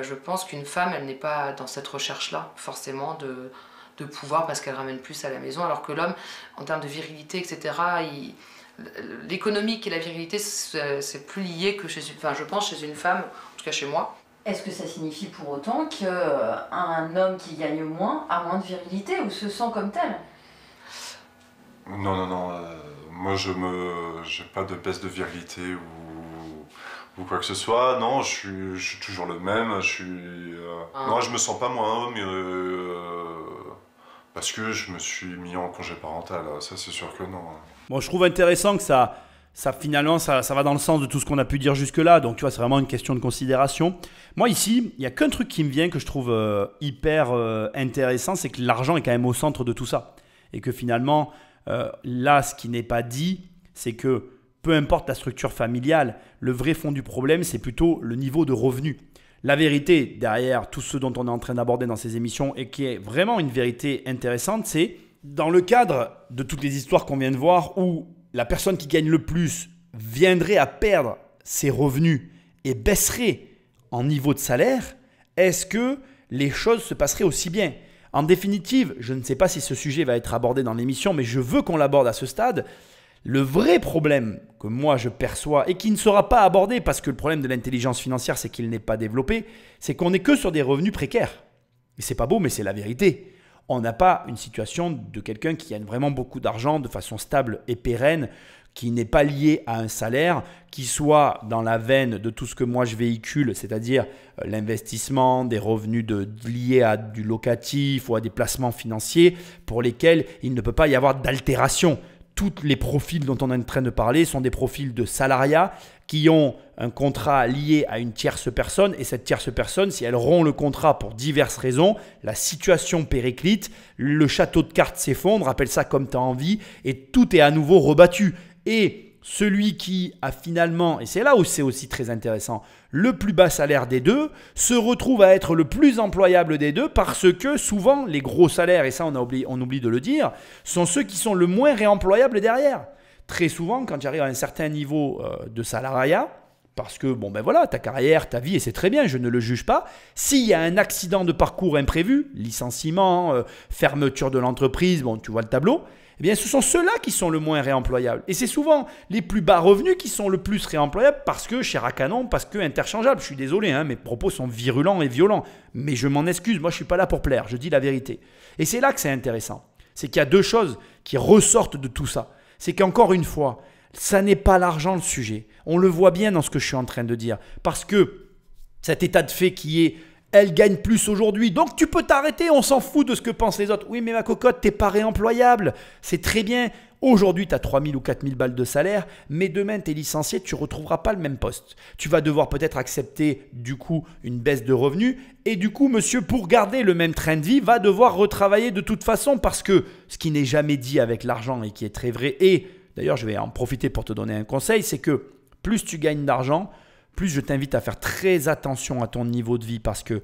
je pense qu'une femme, elle n'est pas dans cette recherche-là, forcément de de pouvoir parce qu'elle ramène plus à la maison, alors que l'homme, en termes de virilité, etc., il, l'économique et la virilité, c'est plus lié que chez une, enfin, je pense, chez une femme, en tout cas chez moi. Est-ce que ça signifie pour autant qu'un homme qui gagne moins a moins de virilité ou se sent comme tel Non, non, non. Euh, moi, je me, j'ai pas de baisse de virilité ou, ou quoi que ce soit. Non, je suis, je suis toujours le même. Je suis, moi euh, ah. Non, je me sens pas moins homme. Euh, parce que je me suis mis en congé parental. Euh, ça, c'est sûr que non. Hein. Bon, je trouve intéressant que ça, ça finalement, ça, va dans le sens de tout ce qu'on a pu dire jusque-là. Donc, tu vois, c'est vraiment une question de considération. Moi, ici, il n'y a qu'un truc qui me vient que je trouve euh, hyper euh, intéressant, c'est que l'argent est quand même au centre de tout ça. Et que finalement, là, ce qui n'est pas dit, c'est que peu importe la structure familiale, le vrai fond du problème, c'est plutôt le niveau de revenu. La vérité derrière tout ce dont on est en train d'aborder dans ces émissions et qui est vraiment une vérité intéressante, c'est dans le cadre de toutes les histoires qu'on vient de voir où la personne qui gagne le plus viendrait à perdre ses revenus et baisserait en niveau de salaire, est-ce que les choses se passeraient aussi bien En définitive, je ne sais pas si ce sujet va être abordé dans l'émission, mais je veux qu'on l'aborde à ce stade. Le vrai problème que moi je perçois et qui ne sera pas abordé parce que le problème de l'intelligence financière c'est qu'il n'est pas développé, c'est qu'on n'est que sur des revenus précaires. Et c'est pas beau mais c'est la vérité. On n'a pas une situation de quelqu'un qui gagne vraiment beaucoup d'argent de façon stable et pérenne, qui n'est pas lié à un salaire, qui soit dans la veine de tout ce que moi je véhicule, c'est-à-dire euh, l'investissement, des revenus liés à du locatif ou à des placements financiers pour lesquels il ne peut pas y avoir d'altération tous les profils dont on est en train de parler sont des profils de salariats qui ont un contrat lié à une tierce personne et cette tierce personne, si elle rompt le contrat pour diverses raisons, la situation périclite, le château de cartes s'effondre, appelle ça comme tu as envie, et tout est à nouveau rebattu. Et celui qui a finalement, et c'est là où c'est aussi très intéressant, le plus bas salaire des deux, se retrouve à être le plus employable des deux parce que souvent les gros salaires, et ça on, oublie de le dire, sont ceux qui sont le moins réemployables derrière. Très souvent, quand tu arrives à un certain niveau euh, de salariat, parce que, bon ben voilà, ta carrière, ta vie, et c'est très bien, je ne le juge pas. S'il y a un accident de parcours imprévu, licenciement, euh, fermeture de l'entreprise, bon, tu vois le tableau, eh bien, ce sont ceux-là qui sont le moins réemployables. Et c'est souvent les plus bas revenus qui sont le plus réemployables parce que cher à canon, parce que interchangeable. Je suis désolé, hein, mes propos sont virulents et violents. Mais je m'en excuse, moi je ne suis pas là pour plaire, je dis la vérité. Et c'est là que c'est intéressant. C'est qu'il y a deux choses qui ressortent de tout ça. C'est qu'encore une fois, ça n'est pas l'argent le sujet. On le voit bien dans ce que je suis en train de dire. Parce que cet état de fait qui est elle gagne plus aujourd'hui. Donc tu peux t'arrêter, on s'en fout de ce que pensent les autres. Oui, mais ma cocotte, t'es pas réemployable. C'est très bien. Aujourd'hui, tu as 3000 ou 4000 balles de salaire, mais demain, tu es licencié, tu ne retrouveras pas le même poste. Tu vas devoir peut-être accepter du coup une baisse de revenus. Et du coup, monsieur, pour garder le même train de vie, va devoir retravailler de toute façon parce que ce qui n'est jamais dit avec l'argent et qui est très vrai, et d'ailleurs, je vais en profiter pour te donner un conseil, c'est que plus tu gagnes d'argent, plus je t'invite à faire très attention à ton niveau de vie parce que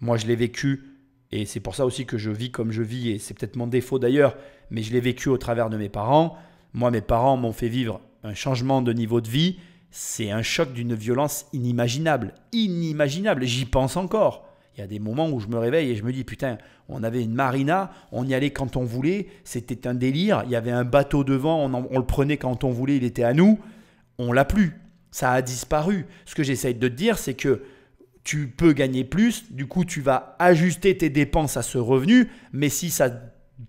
moi je l'ai vécu et c'est pour ça aussi que je vis comme je vis et c'est peut-être mon défaut d'ailleurs, mais je l'ai vécu au travers de mes parents. Moi mes parents m'ont fait vivre un changement de niveau de vie, c'est un choc d'une violence inimaginable, inimaginable, j'y pense encore. Il y a des moments où je me réveille et je me dis putain, on avait une marina, on y allait quand on voulait, c'était un délire, il y avait un bateau devant, on, on le prenait quand on voulait, il était à nous, on l'a plus. Ça a disparu. Ce que j'essaye de te dire, c'est que tu peux gagner plus, du coup tu vas ajuster tes dépenses à ce revenu, mais si ça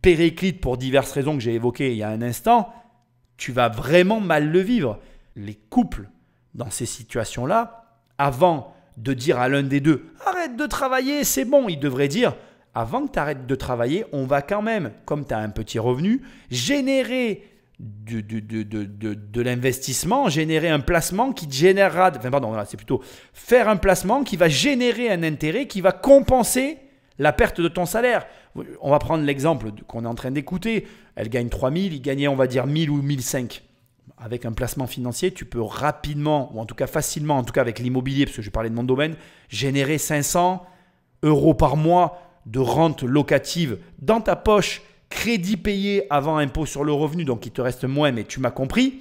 périclite pour diverses raisons que j'ai évoquées il y a un instant, tu vas vraiment mal le vivre. Les couples, dans ces situations-là, avant de dire à l'un des deux arrête de travailler, c'est bon, ils devraient dire avant que tu arrêtes de travailler, on va quand même, comme tu as un petit revenu, générer de, l'investissement, générer un placement qui générera, enfin pardon, c'est plutôt faire un placement qui va générer un intérêt qui va compenser la perte de ton salaire. On va prendre l'exemple qu'on est en train d'écouter. Elle gagne 3000, il gagnait on va dire 1000 ou 1005. Avec un placement financier, tu peux rapidement, ou en tout cas facilement, en tout cas avec l'immobilier, parce que je parlais de mon domaine, générer 500 euros par mois de rente locative dans ta poche crédit payé avant impôt sur le revenu, donc il te reste moins, mais tu m'as compris,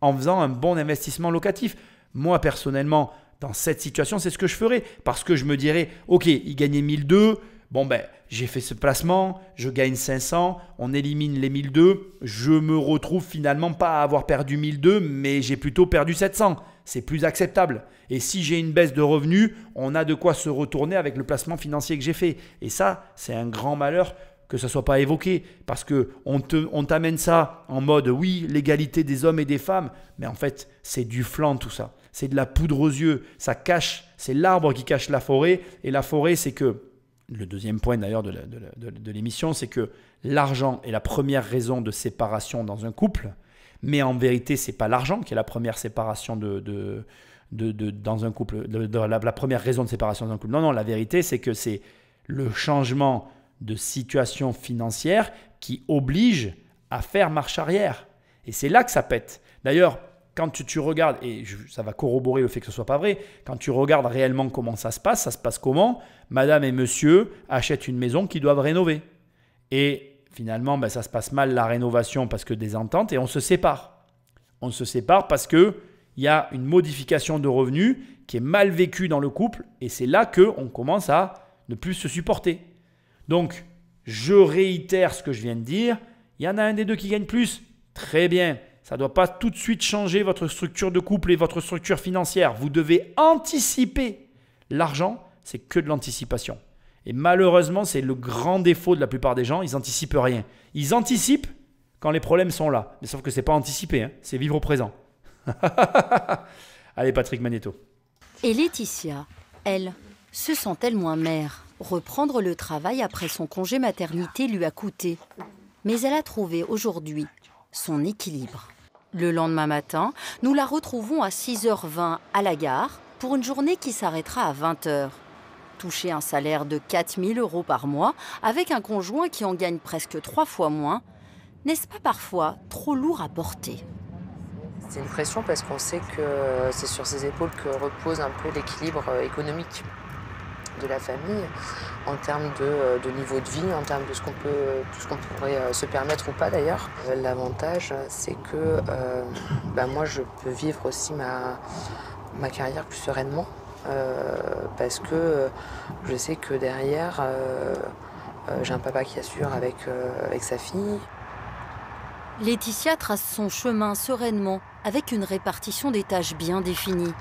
en faisant un bon investissement locatif. Moi, personnellement, dans cette situation, c'est ce que je ferais parce que je me dirais, OK, il gagnait 1002, bon ben, j'ai fait ce placement, je gagne 500, on élimine les 1002, je me retrouve finalement pas à avoir perdu 1002, mais j'ai plutôt perdu 700. C'est plus acceptable. Et si j'ai une baisse de revenus, on a de quoi se retourner avec le placement financier que j'ai fait. Et ça, c'est un grand malheur que ça ne soit pas évoqué, parce qu'on t'amène on ça en mode oui, l'égalité des hommes et des femmes, mais en fait, c'est du flan tout ça. C'est de la poudre aux yeux, ça cache, c'est l'arbre qui cache la forêt, et la forêt, c'est que, le deuxième point d'ailleurs de l'émission, c'est que l'argent est la première raison de séparation dans un couple, mais en vérité, c'est pas l'argent qui est la première séparation de, de, de, dans un couple, la, la, première raison de séparation dans un couple. Non, non, la vérité, c'est que c'est le changement de situation financières qui oblige à faire marche arrière. Et c'est là que ça pète. D'ailleurs, quand tu, regardes, et ça va corroborer le fait que ce soit pas vrai, quand tu regardes réellement comment ça se passe, ça se passe comment Madame et monsieur achètent une maison qu'ils doivent rénover. Et finalement, ben, ça se passe mal la rénovation parce que des ententes et on se sépare. On se sépare parce que il y a une modification de revenus qui est mal vécue dans le couple et c'est là que on commence à ne plus se supporter. Donc, je réitère ce que je viens de dire. Il y en a un des deux qui gagne plus. Très bien. Ça ne doit pas tout de suite changer votre structure de couple et votre structure financière. Vous devez anticiper. L'argent, c'est que de l'anticipation. Et malheureusement, c'est le grand défaut de la plupart des gens. Ils anticipent rien. Ils anticipent quand les problèmes sont là. Mais sauf que ce c'est pas anticiper, hein. c'est vivre au présent. Allez, Patrick Magneto. Et Laetitia, elle, se sent-elle moins mère Reprendre le travail après son congé maternité lui a coûté, mais elle a trouvé aujourd'hui son équilibre. Le lendemain matin, nous la retrouvons à 6h20 à la gare pour une journée qui s'arrêtera à 20h. Toucher un salaire de 4000 euros par mois avec un conjoint qui en gagne presque trois fois moins, n'est-ce pas parfois trop lourd à porter C'est une pression parce qu'on sait que c'est sur ses épaules que repose un peu l'équilibre euh, économique de la famille en termes euh, de, niveau de vie, en termes de ce qu'on peut, tout ce qu'on pourrait euh, se permettre ou pas d'ailleurs. L'avantage, c'est que euh, bah, moi, je peux vivre aussi ma, ma carrière plus sereinement parce que je sais que derrière, j'ai un papa qui assure avec, avec sa fille. Laetitia trace son chemin sereinement avec une répartition des tâches bien définie.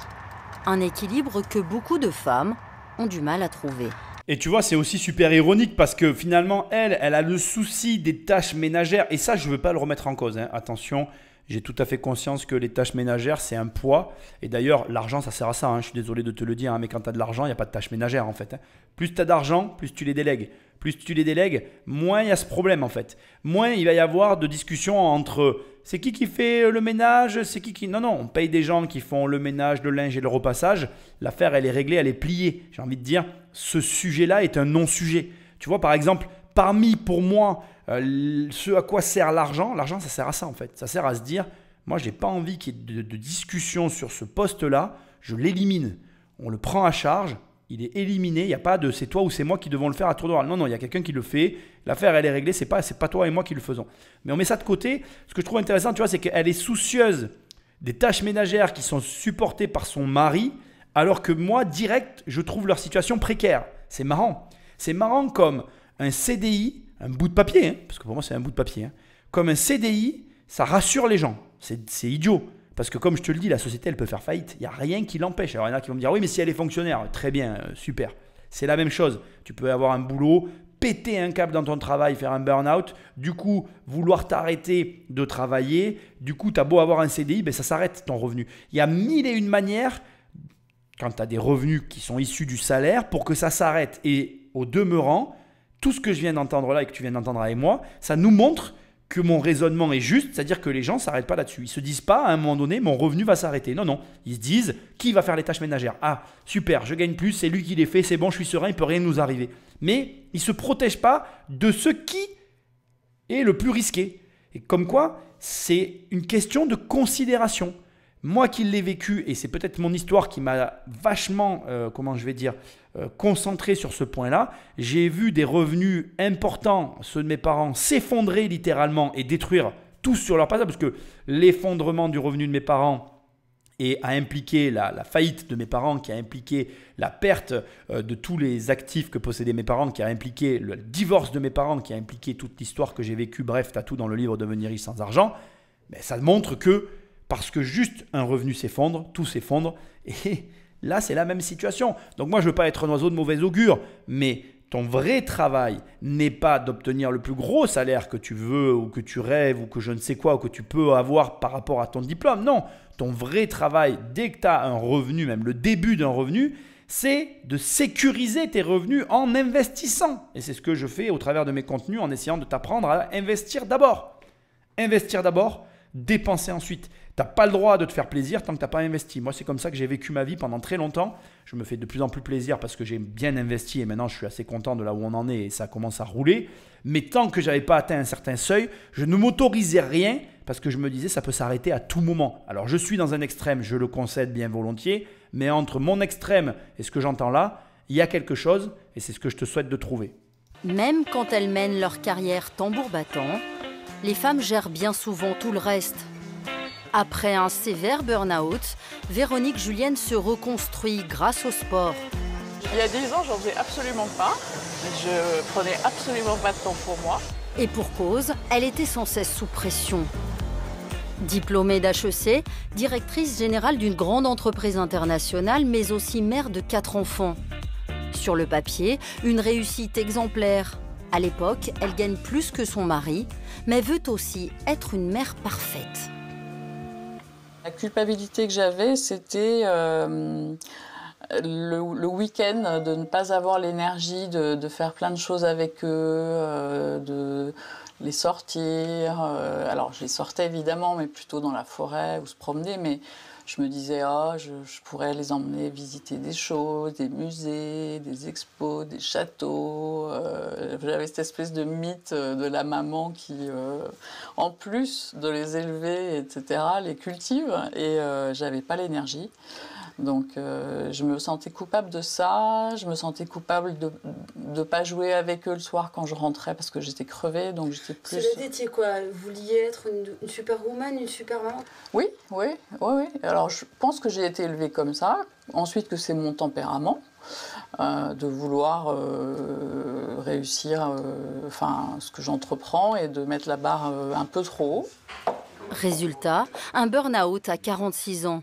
Un équilibre que beaucoup de femmes ont du mal à trouver. Et tu vois, c'est aussi super ironique parce que finalement, elle, elle a le souci des tâches ménagères. Et ça, je ne veux pas le remettre en cause. Hein. Attention, j'ai tout à fait conscience que les tâches ménagères, c'est un poids. Et d'ailleurs, l'argent, ça sert à ça. Hein. Je suis désolé de te le dire, hein, mais quand tu as de l'argent, il n'y a pas de tâches ménagères en fait. Plus tu as d'argent, plus tu les délègues plus tu les délègues, moins il y a ce problème en fait. Moins il va y avoir de discussions entre c'est qui qui fait le ménage, c'est qui qui... Non, non, on paye des gens qui font le ménage, le linge et le repassage. L'affaire, elle est réglée, elle est pliée. J'ai envie de dire, ce sujet-là est un non-sujet. Tu vois, par exemple, parmi pour moi euh, ce à quoi sert l'argent, l'argent, ça sert à ça en fait. Ça sert à se dire, moi, je n'ai pas envie qu'il y ait de, de discussion sur ce poste-là, je l'élimine. On le prend à charge, il est éliminé. Il n'y a pas de c'est toi ou c'est moi qui devons le faire à tour de rôle. Non, non, il y a quelqu'un qui le fait. L'affaire, elle est réglée. C'est pas, c'est pas toi et moi qui le faisons. Mais on met ça de côté. Ce que je trouve intéressant, tu vois, c'est qu'elle est soucieuse des tâches ménagères qui sont supportées par son mari, alors que moi, direct, je trouve leur situation précaire. C'est marrant. C'est marrant comme un CDI, un bout de papier, hein, parce que pour moi, c'est un bout de papier, hein, comme un CDI, ça rassure les gens. C'est idiot. Parce que comme je te le dis, la société, elle peut faire faillite. Il n'y a rien qui l'empêche. Alors il y en a qui vont me dire, oui, mais si elle est fonctionnaire, très bien, euh, super. C'est la même chose. Tu peux avoir un boulot, péter un câble dans ton travail, faire un burn-out, du coup, vouloir t'arrêter de travailler, du coup, tu as beau avoir un CDI, ben, ça s'arrête ton revenu. Il y a mille et une manières, quand tu as des revenus qui sont issus du salaire, pour que ça s'arrête. Et au demeurant, tout ce que je viens d'entendre là et que tu viens d'entendre avec moi, ça nous montre que mon raisonnement est juste, c'est-à-dire que les gens s'arrêtent pas là-dessus. Ils se disent pas à un moment donné, mon revenu va s'arrêter. Non, non. Ils se disent, qui va faire les tâches ménagères Ah, super, je gagne plus, c'est lui qui les fait, c'est bon, je suis serein, il peut rien nous arriver. Mais ils ne se protègent pas de ce qui est le plus risqué. Et comme quoi, c'est une question de considération moi qui l'ai vécu, et c'est peut-être mon histoire qui m'a vachement, euh, comment je vais dire, euh, concentré sur ce point-là, j'ai vu des revenus importants, ceux de mes parents, s'effondrer littéralement et détruire tout sur leur passage, parce que l'effondrement du revenu de mes parents et a impliqué la, faillite de mes parents, qui a impliqué la perte euh, de tous les actifs que possédaient mes parents, qui a impliqué le divorce de mes parents, qui a impliqué toute l'histoire que j'ai vécue, bref, t'as tout dans le livre Devenir riche sans argent, mais ça montre que parce que juste un revenu s'effondre, tout s'effondre, et là c'est la même situation. Donc moi je ne veux pas être un oiseau de mauvais augure, mais ton vrai travail n'est pas d'obtenir le plus gros salaire que tu veux ou que tu rêves ou que je ne sais quoi ou que tu peux avoir par rapport à ton diplôme. Non, ton vrai travail, dès que tu as un revenu, même le début d'un revenu, c'est de sécuriser tes revenus en investissant. Et c'est ce que je fais au travers de mes contenus en essayant de t'apprendre à investir d'abord. Investir d'abord, dépenser ensuite. T'as pas le droit de te faire plaisir tant que t'as pas investi. Moi, c'est comme ça que j'ai vécu ma vie pendant très longtemps. Je me fais de plus en plus plaisir parce que j'ai bien investi et maintenant je suis assez content de là où on en est et ça commence à rouler. Mais tant que j'avais pas atteint un certain seuil, je ne m'autorisais rien parce que je me disais ça peut s'arrêter à tout moment. Alors je suis dans un extrême, je le concède bien volontiers, mais entre mon extrême et ce que j'entends là, il y a quelque chose et c'est ce que je te souhaite de trouver. Même quand elles mènent leur carrière tambour battant, les femmes gèrent bien souvent tout le reste après un sévère burn-out, Véronique Julienne se reconstruit grâce au sport. Il y a 10 ans, j'en faisais absolument pas. Je prenais absolument pas de temps pour moi. Et pour cause, elle était sans cesse sous pression. Diplômée d'HEC, directrice générale d'une grande entreprise internationale, mais aussi mère de quatre enfants. Sur le papier, une réussite exemplaire. À l'époque, elle gagne plus que son mari, mais veut aussi être une mère parfaite. La culpabilité que j'avais, c'était euh, le, week-end de ne pas avoir l'énergie de, faire plein de choses avec eux, euh, de les sortir. Euh, alors, je les sortais évidemment, mais plutôt dans la forêt ou se promener. Mais je me disais, ah, je, pourrais les emmener visiter des choses, des musées, des expos, des châteaux. Euh, j'avais cette espèce de mythe euh, de la maman qui, euh, en plus de les élever, etc., les cultive. Et je j'avais pas l'énergie. Donc euh, je me sentais coupable de ça, je me sentais coupable de ne pas jouer avec eux le soir quand je rentrais parce que j'étais crevée, donc j'étais plus... quoi Vous vouliez être une, super superwoman, une superman Oui, oui, oui, oui. Alors je pense que j'ai été élevée comme ça, ensuite que c'est mon tempérament. Euh, de vouloir euh, réussir enfin, ce que j'entreprends et de mettre la barre un peu trop haut. Résultat, un burn-out à 46 ans.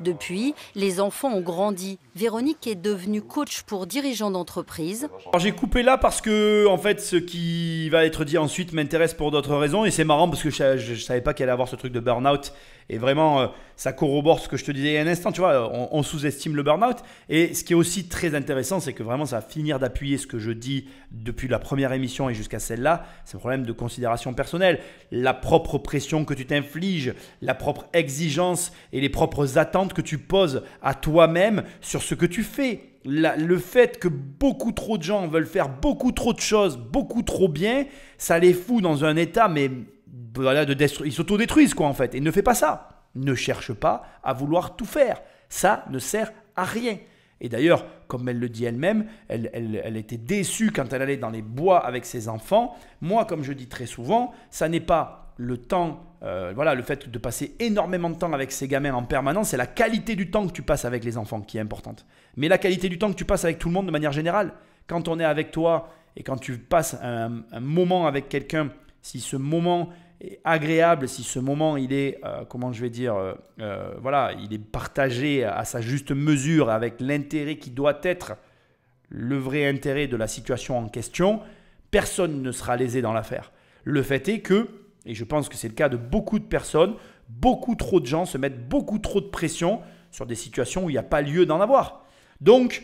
Depuis, les enfants ont grandi, Véronique est devenue coach pour dirigeants d'entreprise. J'ai coupé là parce que en fait, ce qui va être dit ensuite m'intéresse pour d'autres raisons et c'est marrant parce que je, ne savais pas qu'elle allait avoir ce truc de burn-out et vraiment euh, ça corrobore ce que je te disais il y a un instant. Tu vois, on, sous-estime le burn-out et ce qui est aussi très intéressant, c'est que vraiment ça va finir d'appuyer ce que je dis depuis la première émission et jusqu'à celle-là. C'est un problème de considération personnelle, la propre pression que tu t'infliges, la propre exigence et les propres attentes que tu poses à toi-même sur ce que tu fais. le fait que beaucoup trop de gens veulent faire beaucoup trop de choses, beaucoup trop bien, ça les fout dans un état, mais voilà, de ils s'autodétruisent, quoi, en fait. Et ne fais pas ça. Ne cherche pas à vouloir tout faire. Ça ne sert à rien. Et d'ailleurs, comme elle le dit elle-même, elle, était déçue quand elle allait dans les bois avec ses enfants. Moi, comme je dis très souvent, ça n'est pas le temps, euh, voilà, le fait de passer énormément de temps avec ces gamins en permanence, c'est la qualité du temps que tu passes avec les enfants qui est importante. Mais la qualité du temps que tu passes avec tout le monde de manière générale, quand on est avec toi et quand tu passes un, moment avec quelqu'un, si ce moment est agréable, si ce moment il est, euh, comment je vais dire, euh, voilà, il est partagé à sa juste mesure avec l'intérêt qui doit être le vrai intérêt de la situation en question, personne ne sera lésé dans l'affaire. Le fait est que et je pense que c'est le cas de beaucoup de personnes, beaucoup trop de gens se mettent beaucoup trop de pression sur des situations où il n'y a pas lieu d'en avoir. Donc,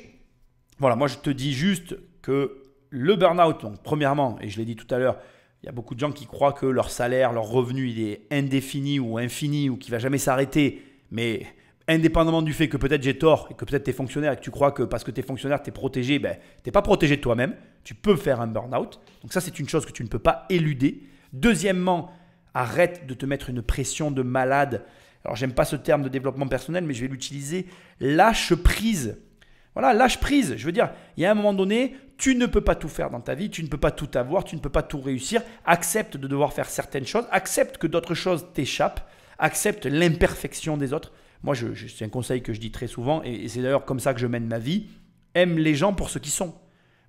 voilà, moi je te dis juste que le burn-out, donc premièrement, et je l'ai dit tout à l'heure, il y a beaucoup de gens qui croient que leur salaire, leur revenu, il est indéfini ou infini ou qu'il va jamais s'arrêter. Mais indépendamment du fait que peut-être j'ai tort et que peut-être tu es fonctionnaire et que tu crois que parce que tu es fonctionnaire, tu es protégé, ben, tu n'es pas protégé de toi-même. Tu peux faire un burn-out. Donc ça, c'est une chose que tu ne peux pas éluder. Deuxièmement, arrête de te mettre une pression de malade. Alors j'aime pas ce terme de développement personnel, mais je vais l'utiliser. Lâche prise. Voilà, lâche prise. Je veux dire, il y a un moment donné, tu ne peux pas tout faire dans ta vie, tu ne peux pas tout avoir, tu ne peux pas tout réussir. Accepte de devoir faire certaines choses, accepte que d'autres choses t'échappent, accepte l'imperfection des autres. Moi, je, c'est un conseil que je dis très souvent, et, c'est d'ailleurs comme ça que je mène ma vie. Aime les gens pour ce qu'ils sont.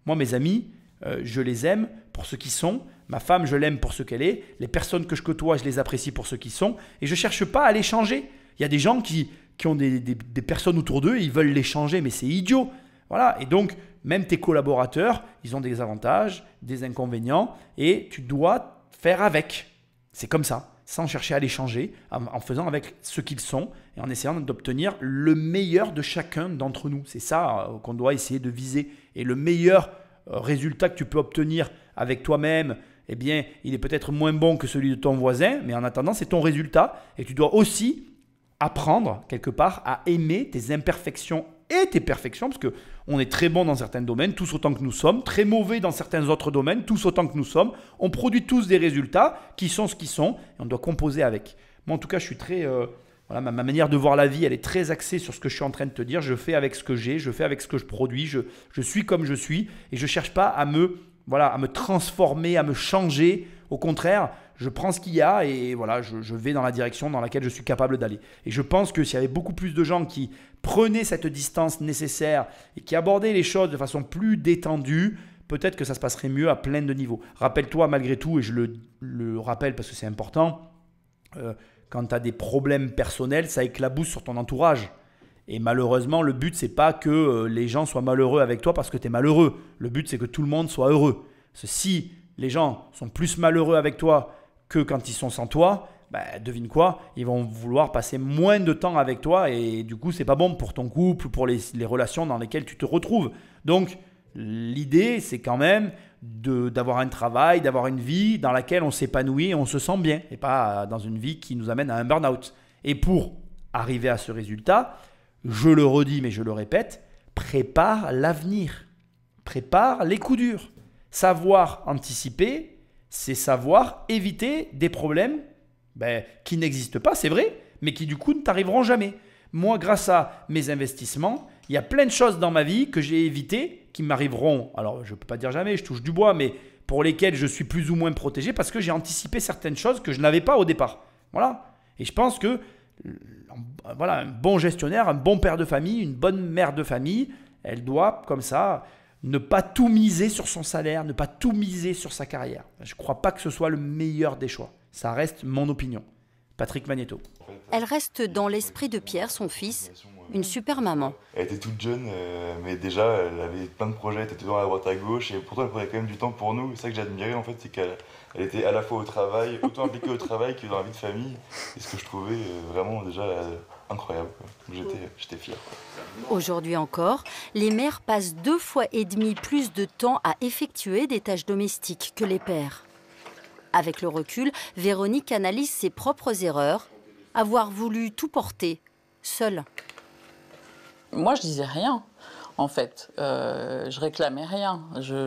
Moi, mes amis, euh, je les aime pour ce qu'ils sont, Ma femme, je l'aime pour ce qu'elle est. Les personnes que je côtoie, je les apprécie pour ce qu'ils sont. Et je ne cherche pas à les changer. Il y a des gens qui, ont des, personnes autour d'eux ils veulent les changer, mais c'est idiot. Voilà. Et donc, même tes collaborateurs, ils ont des avantages, des inconvénients, et tu dois faire avec. C'est comme ça, sans chercher à les changer, en, faisant avec ce qu'ils sont et en essayant d'obtenir le meilleur de chacun d'entre nous. C'est ça euh, qu'on doit essayer de viser. Et le meilleur euh, résultat que tu peux obtenir avec toi-même, eh bien, il est peut-être moins bon que celui de ton voisin, mais en attendant, c'est ton résultat. Et tu dois aussi apprendre, quelque part, à aimer tes imperfections et tes perfections, parce que on est très bon dans certains domaines, tous autant que nous sommes, très mauvais dans certains autres domaines, tous autant que nous sommes. On produit tous des résultats qui sont ce qu'ils sont, et on doit composer avec. Moi, en tout cas, je suis très... Euh, voilà, ma, manière de voir la vie, elle est très axée sur ce que je suis en train de te dire. Je fais avec ce que j'ai, je fais avec ce que je produis, je, je suis comme je suis, et je ne cherche pas à me voilà, à me transformer, à me changer. Au contraire, je prends ce qu'il y a et voilà, je, vais dans la direction dans laquelle je suis capable d'aller. Et je pense que s'il y avait beaucoup plus de gens qui prenaient cette distance nécessaire et qui abordaient les choses de façon plus détendue, peut-être que ça se passerait mieux à plein de niveaux. Rappelle-toi malgré tout, et je le, le rappelle parce que c'est important, euh, quand tu as des problèmes personnels, ça éclabousse sur ton entourage. Et malheureusement, le but, c'est pas que euh, les gens soient malheureux avec toi parce que tu es malheureux. Le but, c'est que tout le monde soit heureux. si les gens sont plus malheureux avec toi que quand ils sont sans toi, bah, devine quoi, ils vont vouloir passer moins de temps avec toi et du coup, c'est pas bon pour ton couple pour les, les, relations dans lesquelles tu te retrouves. Donc, l'idée, c'est quand même d'avoir un travail, d'avoir une vie dans laquelle on s'épanouit et on se sent bien et pas euh, dans une vie qui nous amène à un burn-out. Et pour arriver à ce résultat, je le redis, mais je le répète, prépare l'avenir, prépare les coups durs. Savoir anticiper, c'est savoir éviter des problèmes ben, qui n'existent pas, c'est vrai, mais qui du coup ne t'arriveront jamais. Moi, grâce à mes investissements, il y a plein de choses dans ma vie que j'ai évitées, qui m'arriveront, alors je ne peux pas dire jamais, je touche du bois, mais pour lesquelles je suis plus ou moins protégé parce que j'ai anticipé certaines choses que je n'avais pas au départ. Voilà. Et je pense que voilà, un bon gestionnaire, un bon père de famille, une bonne mère de famille, elle doit, comme ça, ne pas tout miser sur son salaire, ne pas tout miser sur sa carrière. Je ne crois pas que ce soit le meilleur des choix. Ça reste mon opinion. Patrick Magneto. Elle reste dans l'esprit de Pierre, son fils, une super maman. Elle était toute jeune, euh, mais déjà, elle avait plein de projets, elle était toujours à droite à gauche, et pourtant, elle prenait quand même du temps pour nous. C'est ça que j'admirais, en fait, c'est qu'elle elle était à la fois au travail, autant impliquée au travail que dans la vie de famille. Et ce que je trouvais euh, vraiment déjà euh, incroyable. J'étais fier. Aujourd'hui encore, les mères passent deux fois et demi plus de temps à effectuer des tâches domestiques que les pères. Avec le recul, Véronique analyse ses propres erreurs, avoir voulu tout porter, seule. Moi, je disais rien en fait. Euh, je réclamais rien,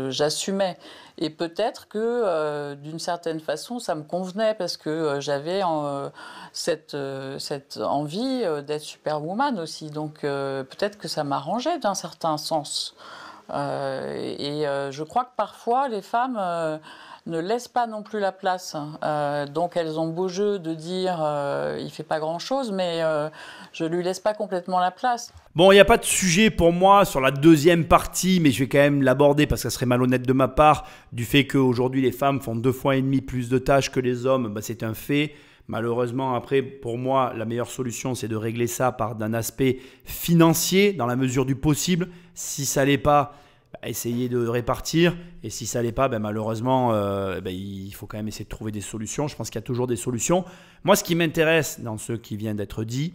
j'assumais. Et peut-être que euh, d'une certaine façon, ça me convenait parce que euh, j'avais cette, cette envie d'être superwoman aussi. Donc peut-être que ça m'arrangeait d'un certain sens. et je crois que parfois, les femmes ne laisse pas non plus la place. Hein. Euh, donc elles ont beau jeu de dire euh, il fait pas grand chose, mais je euh, je lui laisse pas complètement la place. Bon, il n'y a pas de sujet pour moi sur la deuxième partie, mais je vais quand même l'aborder parce que ça serait malhonnête de ma part du fait qu'aujourd'hui les femmes font deux fois et demi plus de tâches que les hommes, bah, c'est un fait. Malheureusement, après, pour moi, la meilleure solution, c'est de régler ça par d'un aspect financier, dans la mesure du possible. Si ça l'est pas, essayer de répartir. Et si ça n'allait pas, ben, malheureusement, euh, ben, il faut quand même essayer de trouver des solutions. Je pense qu'il y a toujours des solutions. Moi, ce qui m'intéresse dans ce qui vient d'être dit,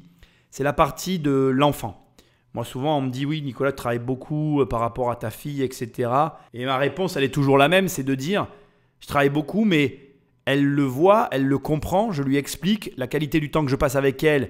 c'est la partie de l'enfant. Moi, souvent, on me dit oui, Nicolas, tu travailles beaucoup euh, par rapport à ta fille, etc. Et ma réponse, elle est toujours la même c'est de dire je travaille beaucoup, mais elle le voit, elle le comprend, je lui explique la qualité du temps que je passe avec elle.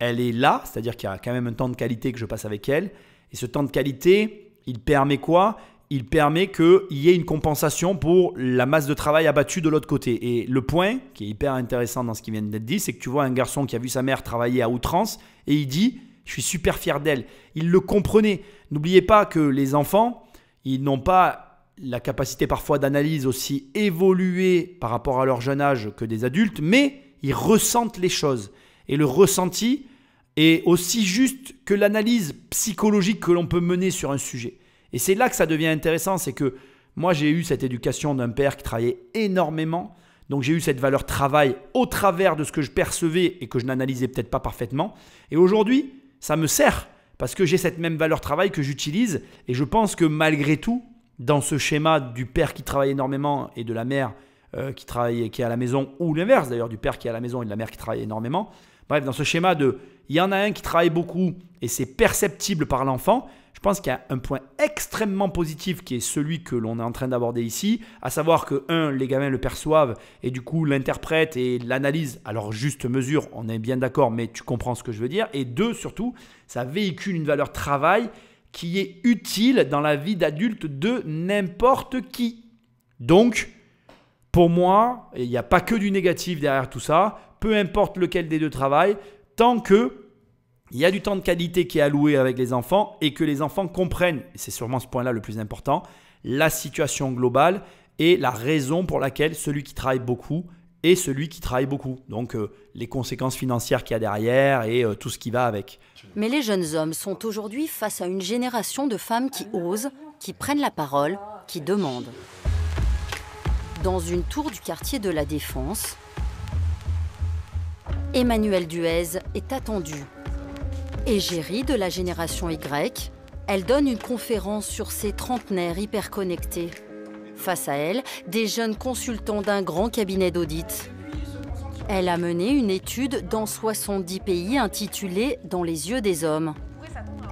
Elle est là, c'est-à-dire qu'il y a quand même un temps de qualité que je passe avec elle. Et ce temps de qualité, il permet quoi Il permet qu'il y ait une compensation pour la masse de travail abattue de l'autre côté. Et le point, qui est hyper intéressant dans ce qui vient d'être dit, c'est que tu vois un garçon qui a vu sa mère travailler à outrance et il dit Je suis super fier d'elle. Il le comprenait. N'oubliez pas que les enfants, ils n'ont pas la capacité parfois d'analyse aussi évoluée par rapport à leur jeune âge que des adultes, mais ils ressentent les choses. Et le ressenti, et aussi juste que l'analyse psychologique que l'on peut mener sur un sujet. Et c'est là que ça devient intéressant, c'est que moi j'ai eu cette éducation d'un père qui travaillait énormément, donc j'ai eu cette valeur travail au travers de ce que je percevais et que je n'analysais peut-être pas parfaitement. Et aujourd'hui, ça me sert parce que j'ai cette même valeur travail que j'utilise et je pense que malgré tout, dans ce schéma du père qui travaille énormément et de la mère euh, qui travaille et qui est à la maison ou l'inverse d'ailleurs du père qui est à la maison et de la mère qui travaille énormément, Bref, dans ce schéma de il y en a un qui travaille beaucoup et c'est perceptible par l'enfant, je pense qu'il y a un point extrêmement positif qui est celui que l'on est en train d'aborder ici, à savoir que, un, les gamins le perçoivent et du coup l'interprètent et l'analyse. à leur juste mesure, on est bien d'accord, mais tu comprends ce que je veux dire, et deux, surtout, ça véhicule une valeur travail qui est utile dans la vie d'adulte de n'importe qui. Donc, pour moi, il n'y a pas que du négatif derrière tout ça peu importe lequel des deux travaille, tant que il y a du temps de qualité qui est alloué avec les enfants et que les enfants comprennent, et c'est sûrement ce point-là le plus important, la situation globale et la raison pour laquelle celui qui travaille beaucoup est celui qui travaille beaucoup. Donc euh, les conséquences financières qu'il y a derrière et euh, tout ce qui va avec. Mais les jeunes hommes sont aujourd'hui face à une génération de femmes qui osent, qui prennent la parole, qui demandent. Dans une tour du quartier de la Défense, Emmanuel Duez est attendue. Égérie de la génération Y, elle donne une conférence sur ses trentenaires hyperconnectés. Face à elle, des jeunes consultants d'un grand cabinet d'audit. Elle a mené une étude dans 70 pays intitulée Dans les yeux des hommes.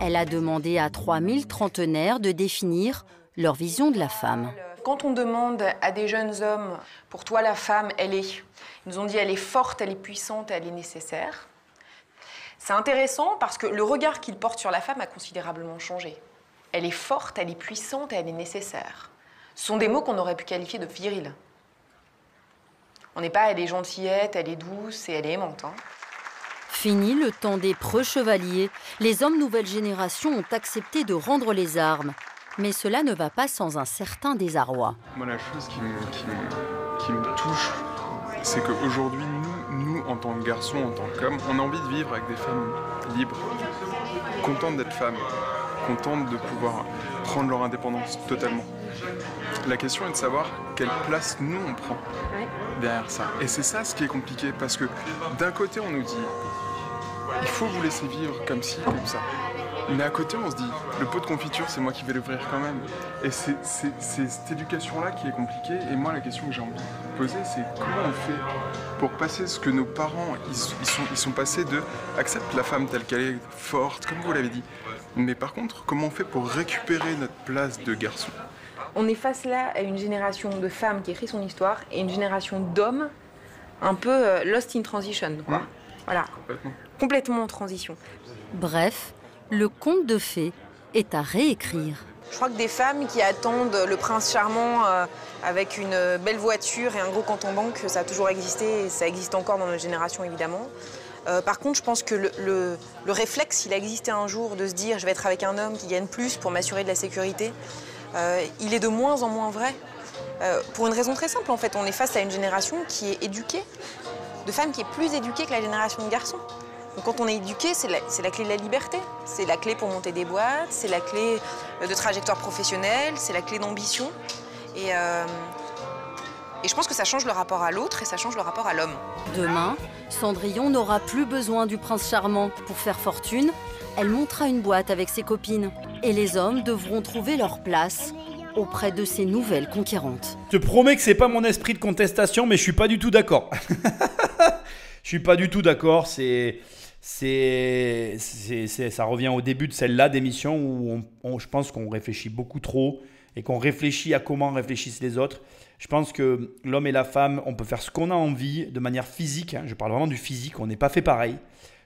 Elle a demandé à 3000 trentenaires de définir leur vision de la femme. Quand on demande à des jeunes hommes, pour toi la femme, elle est nous ont dit elle est forte, elle est puissante, elle est nécessaire. C'est intéressant parce que le regard qu'il porte sur la femme a considérablement changé. Elle est forte, elle est puissante et elle est nécessaire. Ce sont des mots qu'on aurait pu qualifier de viril. On n'est pas elle est gentillette, elle est douce et elle est aimante. Hein. Fini le temps des preux-chevaliers. Les hommes nouvelle génération ont accepté de rendre les armes. Mais cela ne va pas sans un certain désarroi. Moi, la chose qui me touche c'est qu'aujourd'hui, nous, nous, en tant que garçons, en tant qu'hommes, on a envie de vivre avec des femmes libres, contentes d'être femmes, contentes de pouvoir prendre leur indépendance totalement. La question est de savoir quelle place nous on prend derrière ça. Et c'est ça ce qui est compliqué, parce que d'un côté on nous dit il faut vous laisser vivre comme ci, comme ça. Mais à côté, on se dit, le pot de confiture, c'est moi qui vais l'ouvrir quand même. Et c'est cette éducation-là qui est compliquée. Et moi, la question que j'ai envie de poser, c'est comment on fait pour passer ce que nos parents, ils, sont, ils sont passés de accepte la femme telle qu'elle est, forte, comme vous l'avez dit. Mais par contre, comment on fait pour récupérer notre place de garçon On est face là à une génération de femmes qui écrit son histoire et une génération d'hommes un peu euh, lost in transition. Quoi. Voilà. Complètement. Complètement en transition. Bref, le conte de fées est à réécrire. Je crois que des femmes qui attendent le prince charmant euh, avec une belle voiture et un gros compte en banque, ça a toujours existé et ça existe encore dans notre génération évidemment. Euh, par contre, je pense que le, réflexe, il a existé un jour de se dire je vais être avec un homme qui gagne plus pour m'assurer de la sécurité, euh, il est de moins en moins vrai. pour une raison très simple en fait, on est face à une génération qui est éduquée, de femmes qui est plus éduquée que la génération de garçons quand on est éduqué, c'est la, clé de la liberté. C'est la clé pour monter des boîtes, c'est la clé euh, de trajectoire professionnelle, c'est la clé d'ambition. Et, euh, et je pense que ça change le rapport à l'autre et ça change le rapport à l'homme. Demain, Cendrillon n'aura plus besoin du prince charmant pour faire fortune. Elle montera une boîte avec ses copines. Et les hommes devront trouver leur place auprès de ces nouvelles conquérantes. Je te promets que c'est pas mon esprit de contestation, mais je suis pas du tout d'accord. je suis pas du tout d'accord. C'est c'est, ça revient au début de celle-là d'émission où je pense qu'on réfléchit beaucoup trop et qu'on réfléchit à comment réfléchissent les autres. Je pense que l'homme et la femme, on peut faire ce qu'on a envie de manière physique. Hein. je parle vraiment du physique, on n'est pas fait pareil.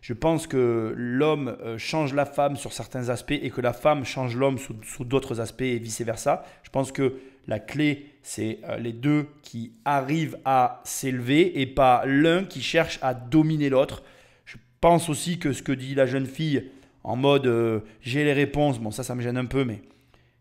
Je pense que l'homme euh, change la femme sur certains aspects et que la femme change l'homme sur d'autres aspects et vice-versa. Je pense que la clé, c'est euh, les deux qui arrivent à s'élever et pas l'un qui cherche à dominer l'autre pense aussi que ce que dit la jeune fille en mode euh, j'ai les réponses, bon ça ça me gêne un peu, mais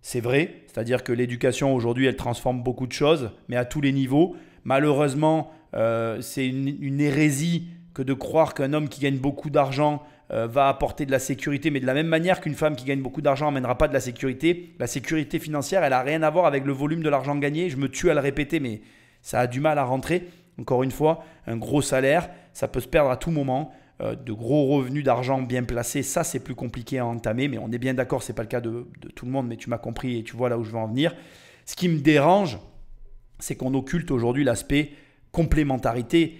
c'est vrai. C'est-à-dire que l'éducation aujourd'hui elle transforme beaucoup de choses, mais à tous les niveaux. Malheureusement, euh, c'est une, hérésie que de croire qu'un homme qui gagne beaucoup d'argent euh, va apporter de la sécurité, mais de la même manière qu'une femme qui gagne beaucoup d'argent n'amènera pas de la sécurité, la sécurité financière, elle n'a rien à voir avec le volume de l'argent gagné. Je me tue à le répéter, mais ça a du mal à rentrer. Encore une fois, un gros salaire, ça peut se perdre à tout moment. Euh, de gros revenus d'argent bien placés, ça c'est plus compliqué à entamer, mais on est bien d'accord, c'est pas le cas de, tout le monde, mais tu m'as compris et tu vois là où je veux en venir. Ce qui me dérange, c'est qu'on occulte aujourd'hui l'aspect complémentarité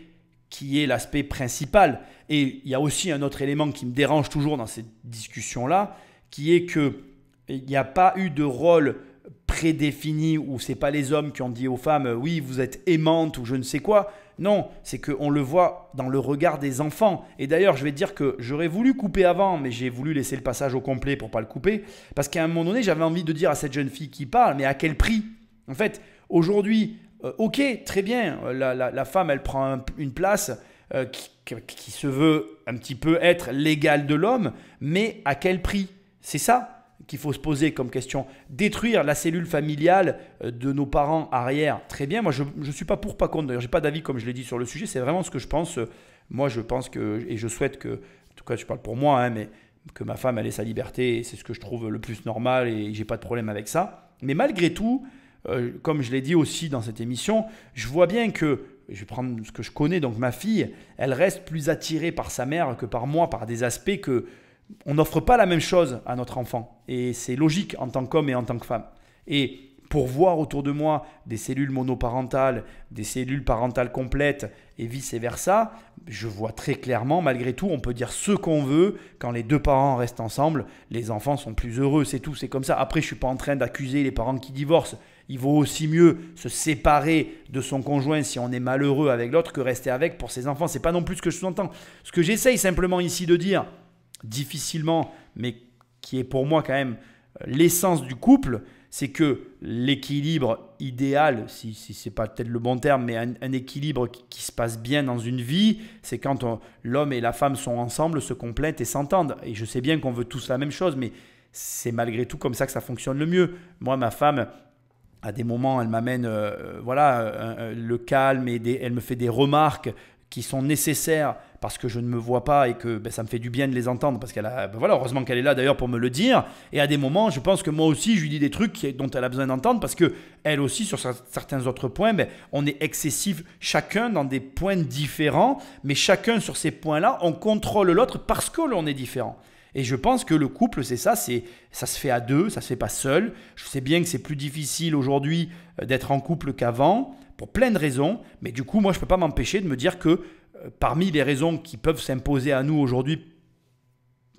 qui est l'aspect principal. Et il y a aussi un autre élément qui me dérange toujours dans cette discussion là qui est que n'y a pas eu de rôle prédéfini où n'est pas les hommes qui ont dit aux femmes oui vous êtes aimante ou je ne sais quoi. Non, c'est qu'on le voit dans le regard des enfants. Et d'ailleurs, je vais dire que j'aurais voulu couper avant, mais j'ai voulu laisser le passage au complet pour pas le couper. Parce qu'à un moment donné, j'avais envie de dire à cette jeune fille qui parle, mais à quel prix En fait, aujourd'hui, euh, ok, très bien, euh, la, femme, elle prend une place euh, qui, qui se veut un petit peu être l'égale de l'homme, mais à quel prix C'est ça qu'il faut se poser comme question. Détruire la cellule familiale euh, de nos parents arrière, très bien. Moi, je ne suis pas pour, pas contre. D'ailleurs, je n'ai pas d'avis, comme je l'ai dit, sur le sujet. C'est vraiment ce que je pense. Euh, moi, je pense que, et je souhaite que, en tout cas, je parle pour moi, hein, mais que ma femme ait sa liberté. C'est ce que je trouve le plus normal et j'ai pas de problème avec ça. Mais malgré tout, euh, comme je l'ai dit aussi dans cette émission, je vois bien que je vais prendre ce que je connais, donc ma fille, elle reste plus attirée par sa mère que par moi, par des aspects que, on n'offre pas la même chose à notre enfant. Et c'est logique en tant qu'homme et en tant que femme. Et pour voir autour de moi des cellules monoparentales, des cellules parentales complètes et vice-versa, je vois très clairement, malgré tout, on peut dire ce qu'on veut, quand les deux parents restent ensemble, les enfants sont plus heureux, c'est tout, c'est comme ça. Après, je ne suis pas en train d'accuser les parents qui divorcent. Il vaut aussi mieux se séparer de son conjoint si on est malheureux avec l'autre que rester avec pour ses enfants. Ce n'est pas non plus ce que je sous-entends. Ce que j'essaye simplement ici de dire, difficilement, mais qui est pour moi quand même euh, l'essence du couple, c'est que l'équilibre idéal, si, ce n'est pas peut-être le bon terme, mais un, équilibre qui, se passe bien dans une vie, c'est quand euh, l'homme et la femme sont ensemble, se complètent et s'entendent. Et je sais bien qu'on veut tous la même chose, mais c'est malgré tout comme ça que ça fonctionne le mieux. Moi, ma femme, à des moments, elle m'amène euh, voilà le calme et elle me fait des remarques qui sont nécessaires parce que je ne me vois pas et que ben, ça me fait du bien de les entendre parce qu'elle ben, voilà heureusement qu'elle est là d'ailleurs pour me le dire et à des moments je pense que moi aussi je lui dis des trucs dont elle a besoin d'entendre parce que elle aussi sur certains autres points ben, on est excessif chacun dans des points différents mais chacun sur ces points là on contrôle l'autre parce que l'on est différent et je pense que le couple, c'est ça, c'est ça se fait à deux, ça se fait pas seul. Je sais bien que c'est plus difficile aujourd'hui euh, d'être en couple qu'avant, pour plein de raisons, mais du coup, moi, je ne peux pas m'empêcher de me dire que euh, parmi les raisons qui peuvent s'imposer à nous aujourd'hui,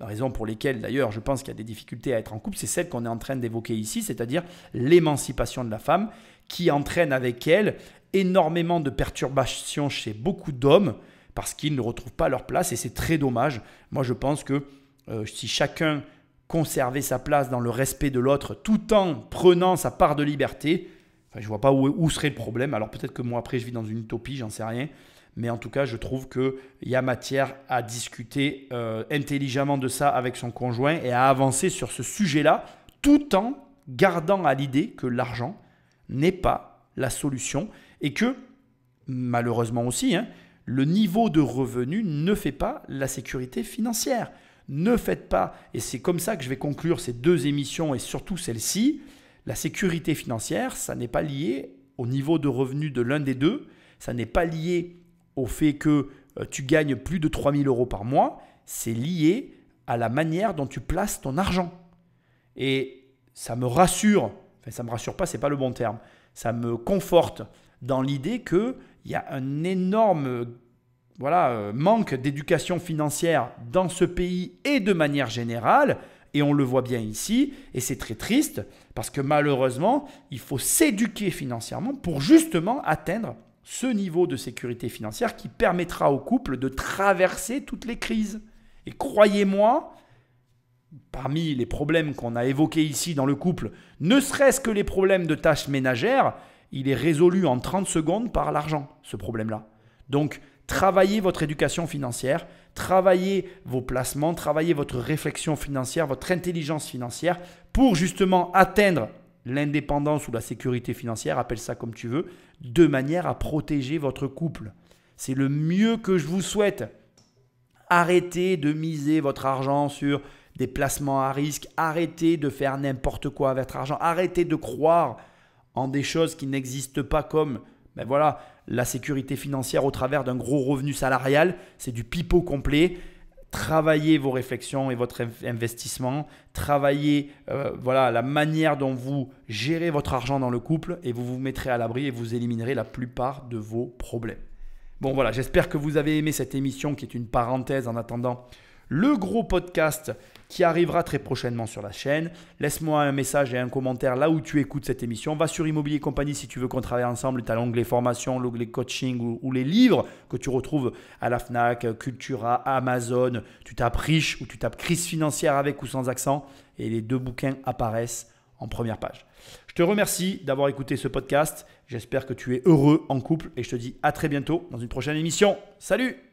raison pour lesquelles d'ailleurs je pense qu'il y a des difficultés à être en couple, c'est celle qu'on est en train d'évoquer ici, c'est-à-dire l'émancipation de la femme, qui entraîne avec elle énormément de perturbations chez beaucoup d'hommes, parce qu'ils ne retrouvent pas leur place, et c'est très dommage. Moi, je pense que euh, si chacun conservait sa place dans le respect de l'autre, tout en prenant sa part de liberté, je ne vois pas où, serait le problème. Alors peut-être que moi après je vis dans une utopie, j'en sais rien. Mais en tout cas, je trouve qu'il y a matière à discuter euh, intelligemment de ça avec son conjoint et à avancer sur ce sujet-là, tout en gardant à l'idée que l'argent n'est pas la solution et que, malheureusement aussi, hein, le niveau de revenu ne fait pas la sécurité financière. Ne faites pas, et c'est comme ça que je vais conclure ces deux émissions et surtout celle-ci, la sécurité financière, ça n'est pas lié au niveau de revenu de l'un des deux, ça n'est pas lié au fait que euh, tu gagnes plus de 3000 euros par mois, c'est lié à la manière dont tu places ton argent. Et ça me rassure, enfin ça me rassure pas, c'est pas le bon terme, ça me conforte dans l'idée qu'il y a un énorme voilà, euh, manque d'éducation financière dans ce pays et de manière générale et on le voit bien ici, et c'est très triste, parce que malheureusement, il faut s'éduquer financièrement pour justement atteindre ce niveau de sécurité financière qui permettra au couple de traverser toutes les crises. Et croyez-moi, parmi les problèmes qu'on a évoqués ici dans le couple, ne serait-ce que les problèmes de tâches ménagères, il est résolu en 30 secondes par l'argent, ce problème-là. Donc, travaillez votre éducation financière, travaillez vos placements, travaillez votre réflexion financière, votre intelligence financière pour justement atteindre l'indépendance ou la sécurité financière, appelle ça comme tu veux, de manière à protéger votre couple. C'est le mieux que je vous souhaite. Arrêtez de miser votre argent sur des placements à risque, arrêtez de faire n'importe quoi avec votre argent, arrêtez de croire en des choses qui n'existent pas comme, ben voilà, la sécurité financière au travers d'un gros revenu salarial. C'est du pipeau complet. Travaillez vos réflexions et votre investissement. Travaillez euh, voilà, la manière dont vous gérez votre argent dans le couple et vous vous mettrez à l'abri et vous éliminerez la plupart de vos problèmes. Bon voilà, j'espère que vous avez aimé cette émission qui est une parenthèse en attendant le gros podcast qui arrivera très prochainement sur la chaîne. Laisse-moi un message et un commentaire là où tu écoutes cette émission. Va sur Immobilier Compagnie si tu veux qu'on travaille ensemble. Tu as l'onglet formation, l'onglet coaching ou, les livres que tu retrouves à la FNAC, Cultura, Amazon. Tu tapes riche ou tu tapes crise financière avec ou sans accent et les deux bouquins apparaissent en première page. Je te remercie d'avoir écouté ce podcast. J'espère que tu es heureux en couple et je te dis à très bientôt dans une prochaine émission. Salut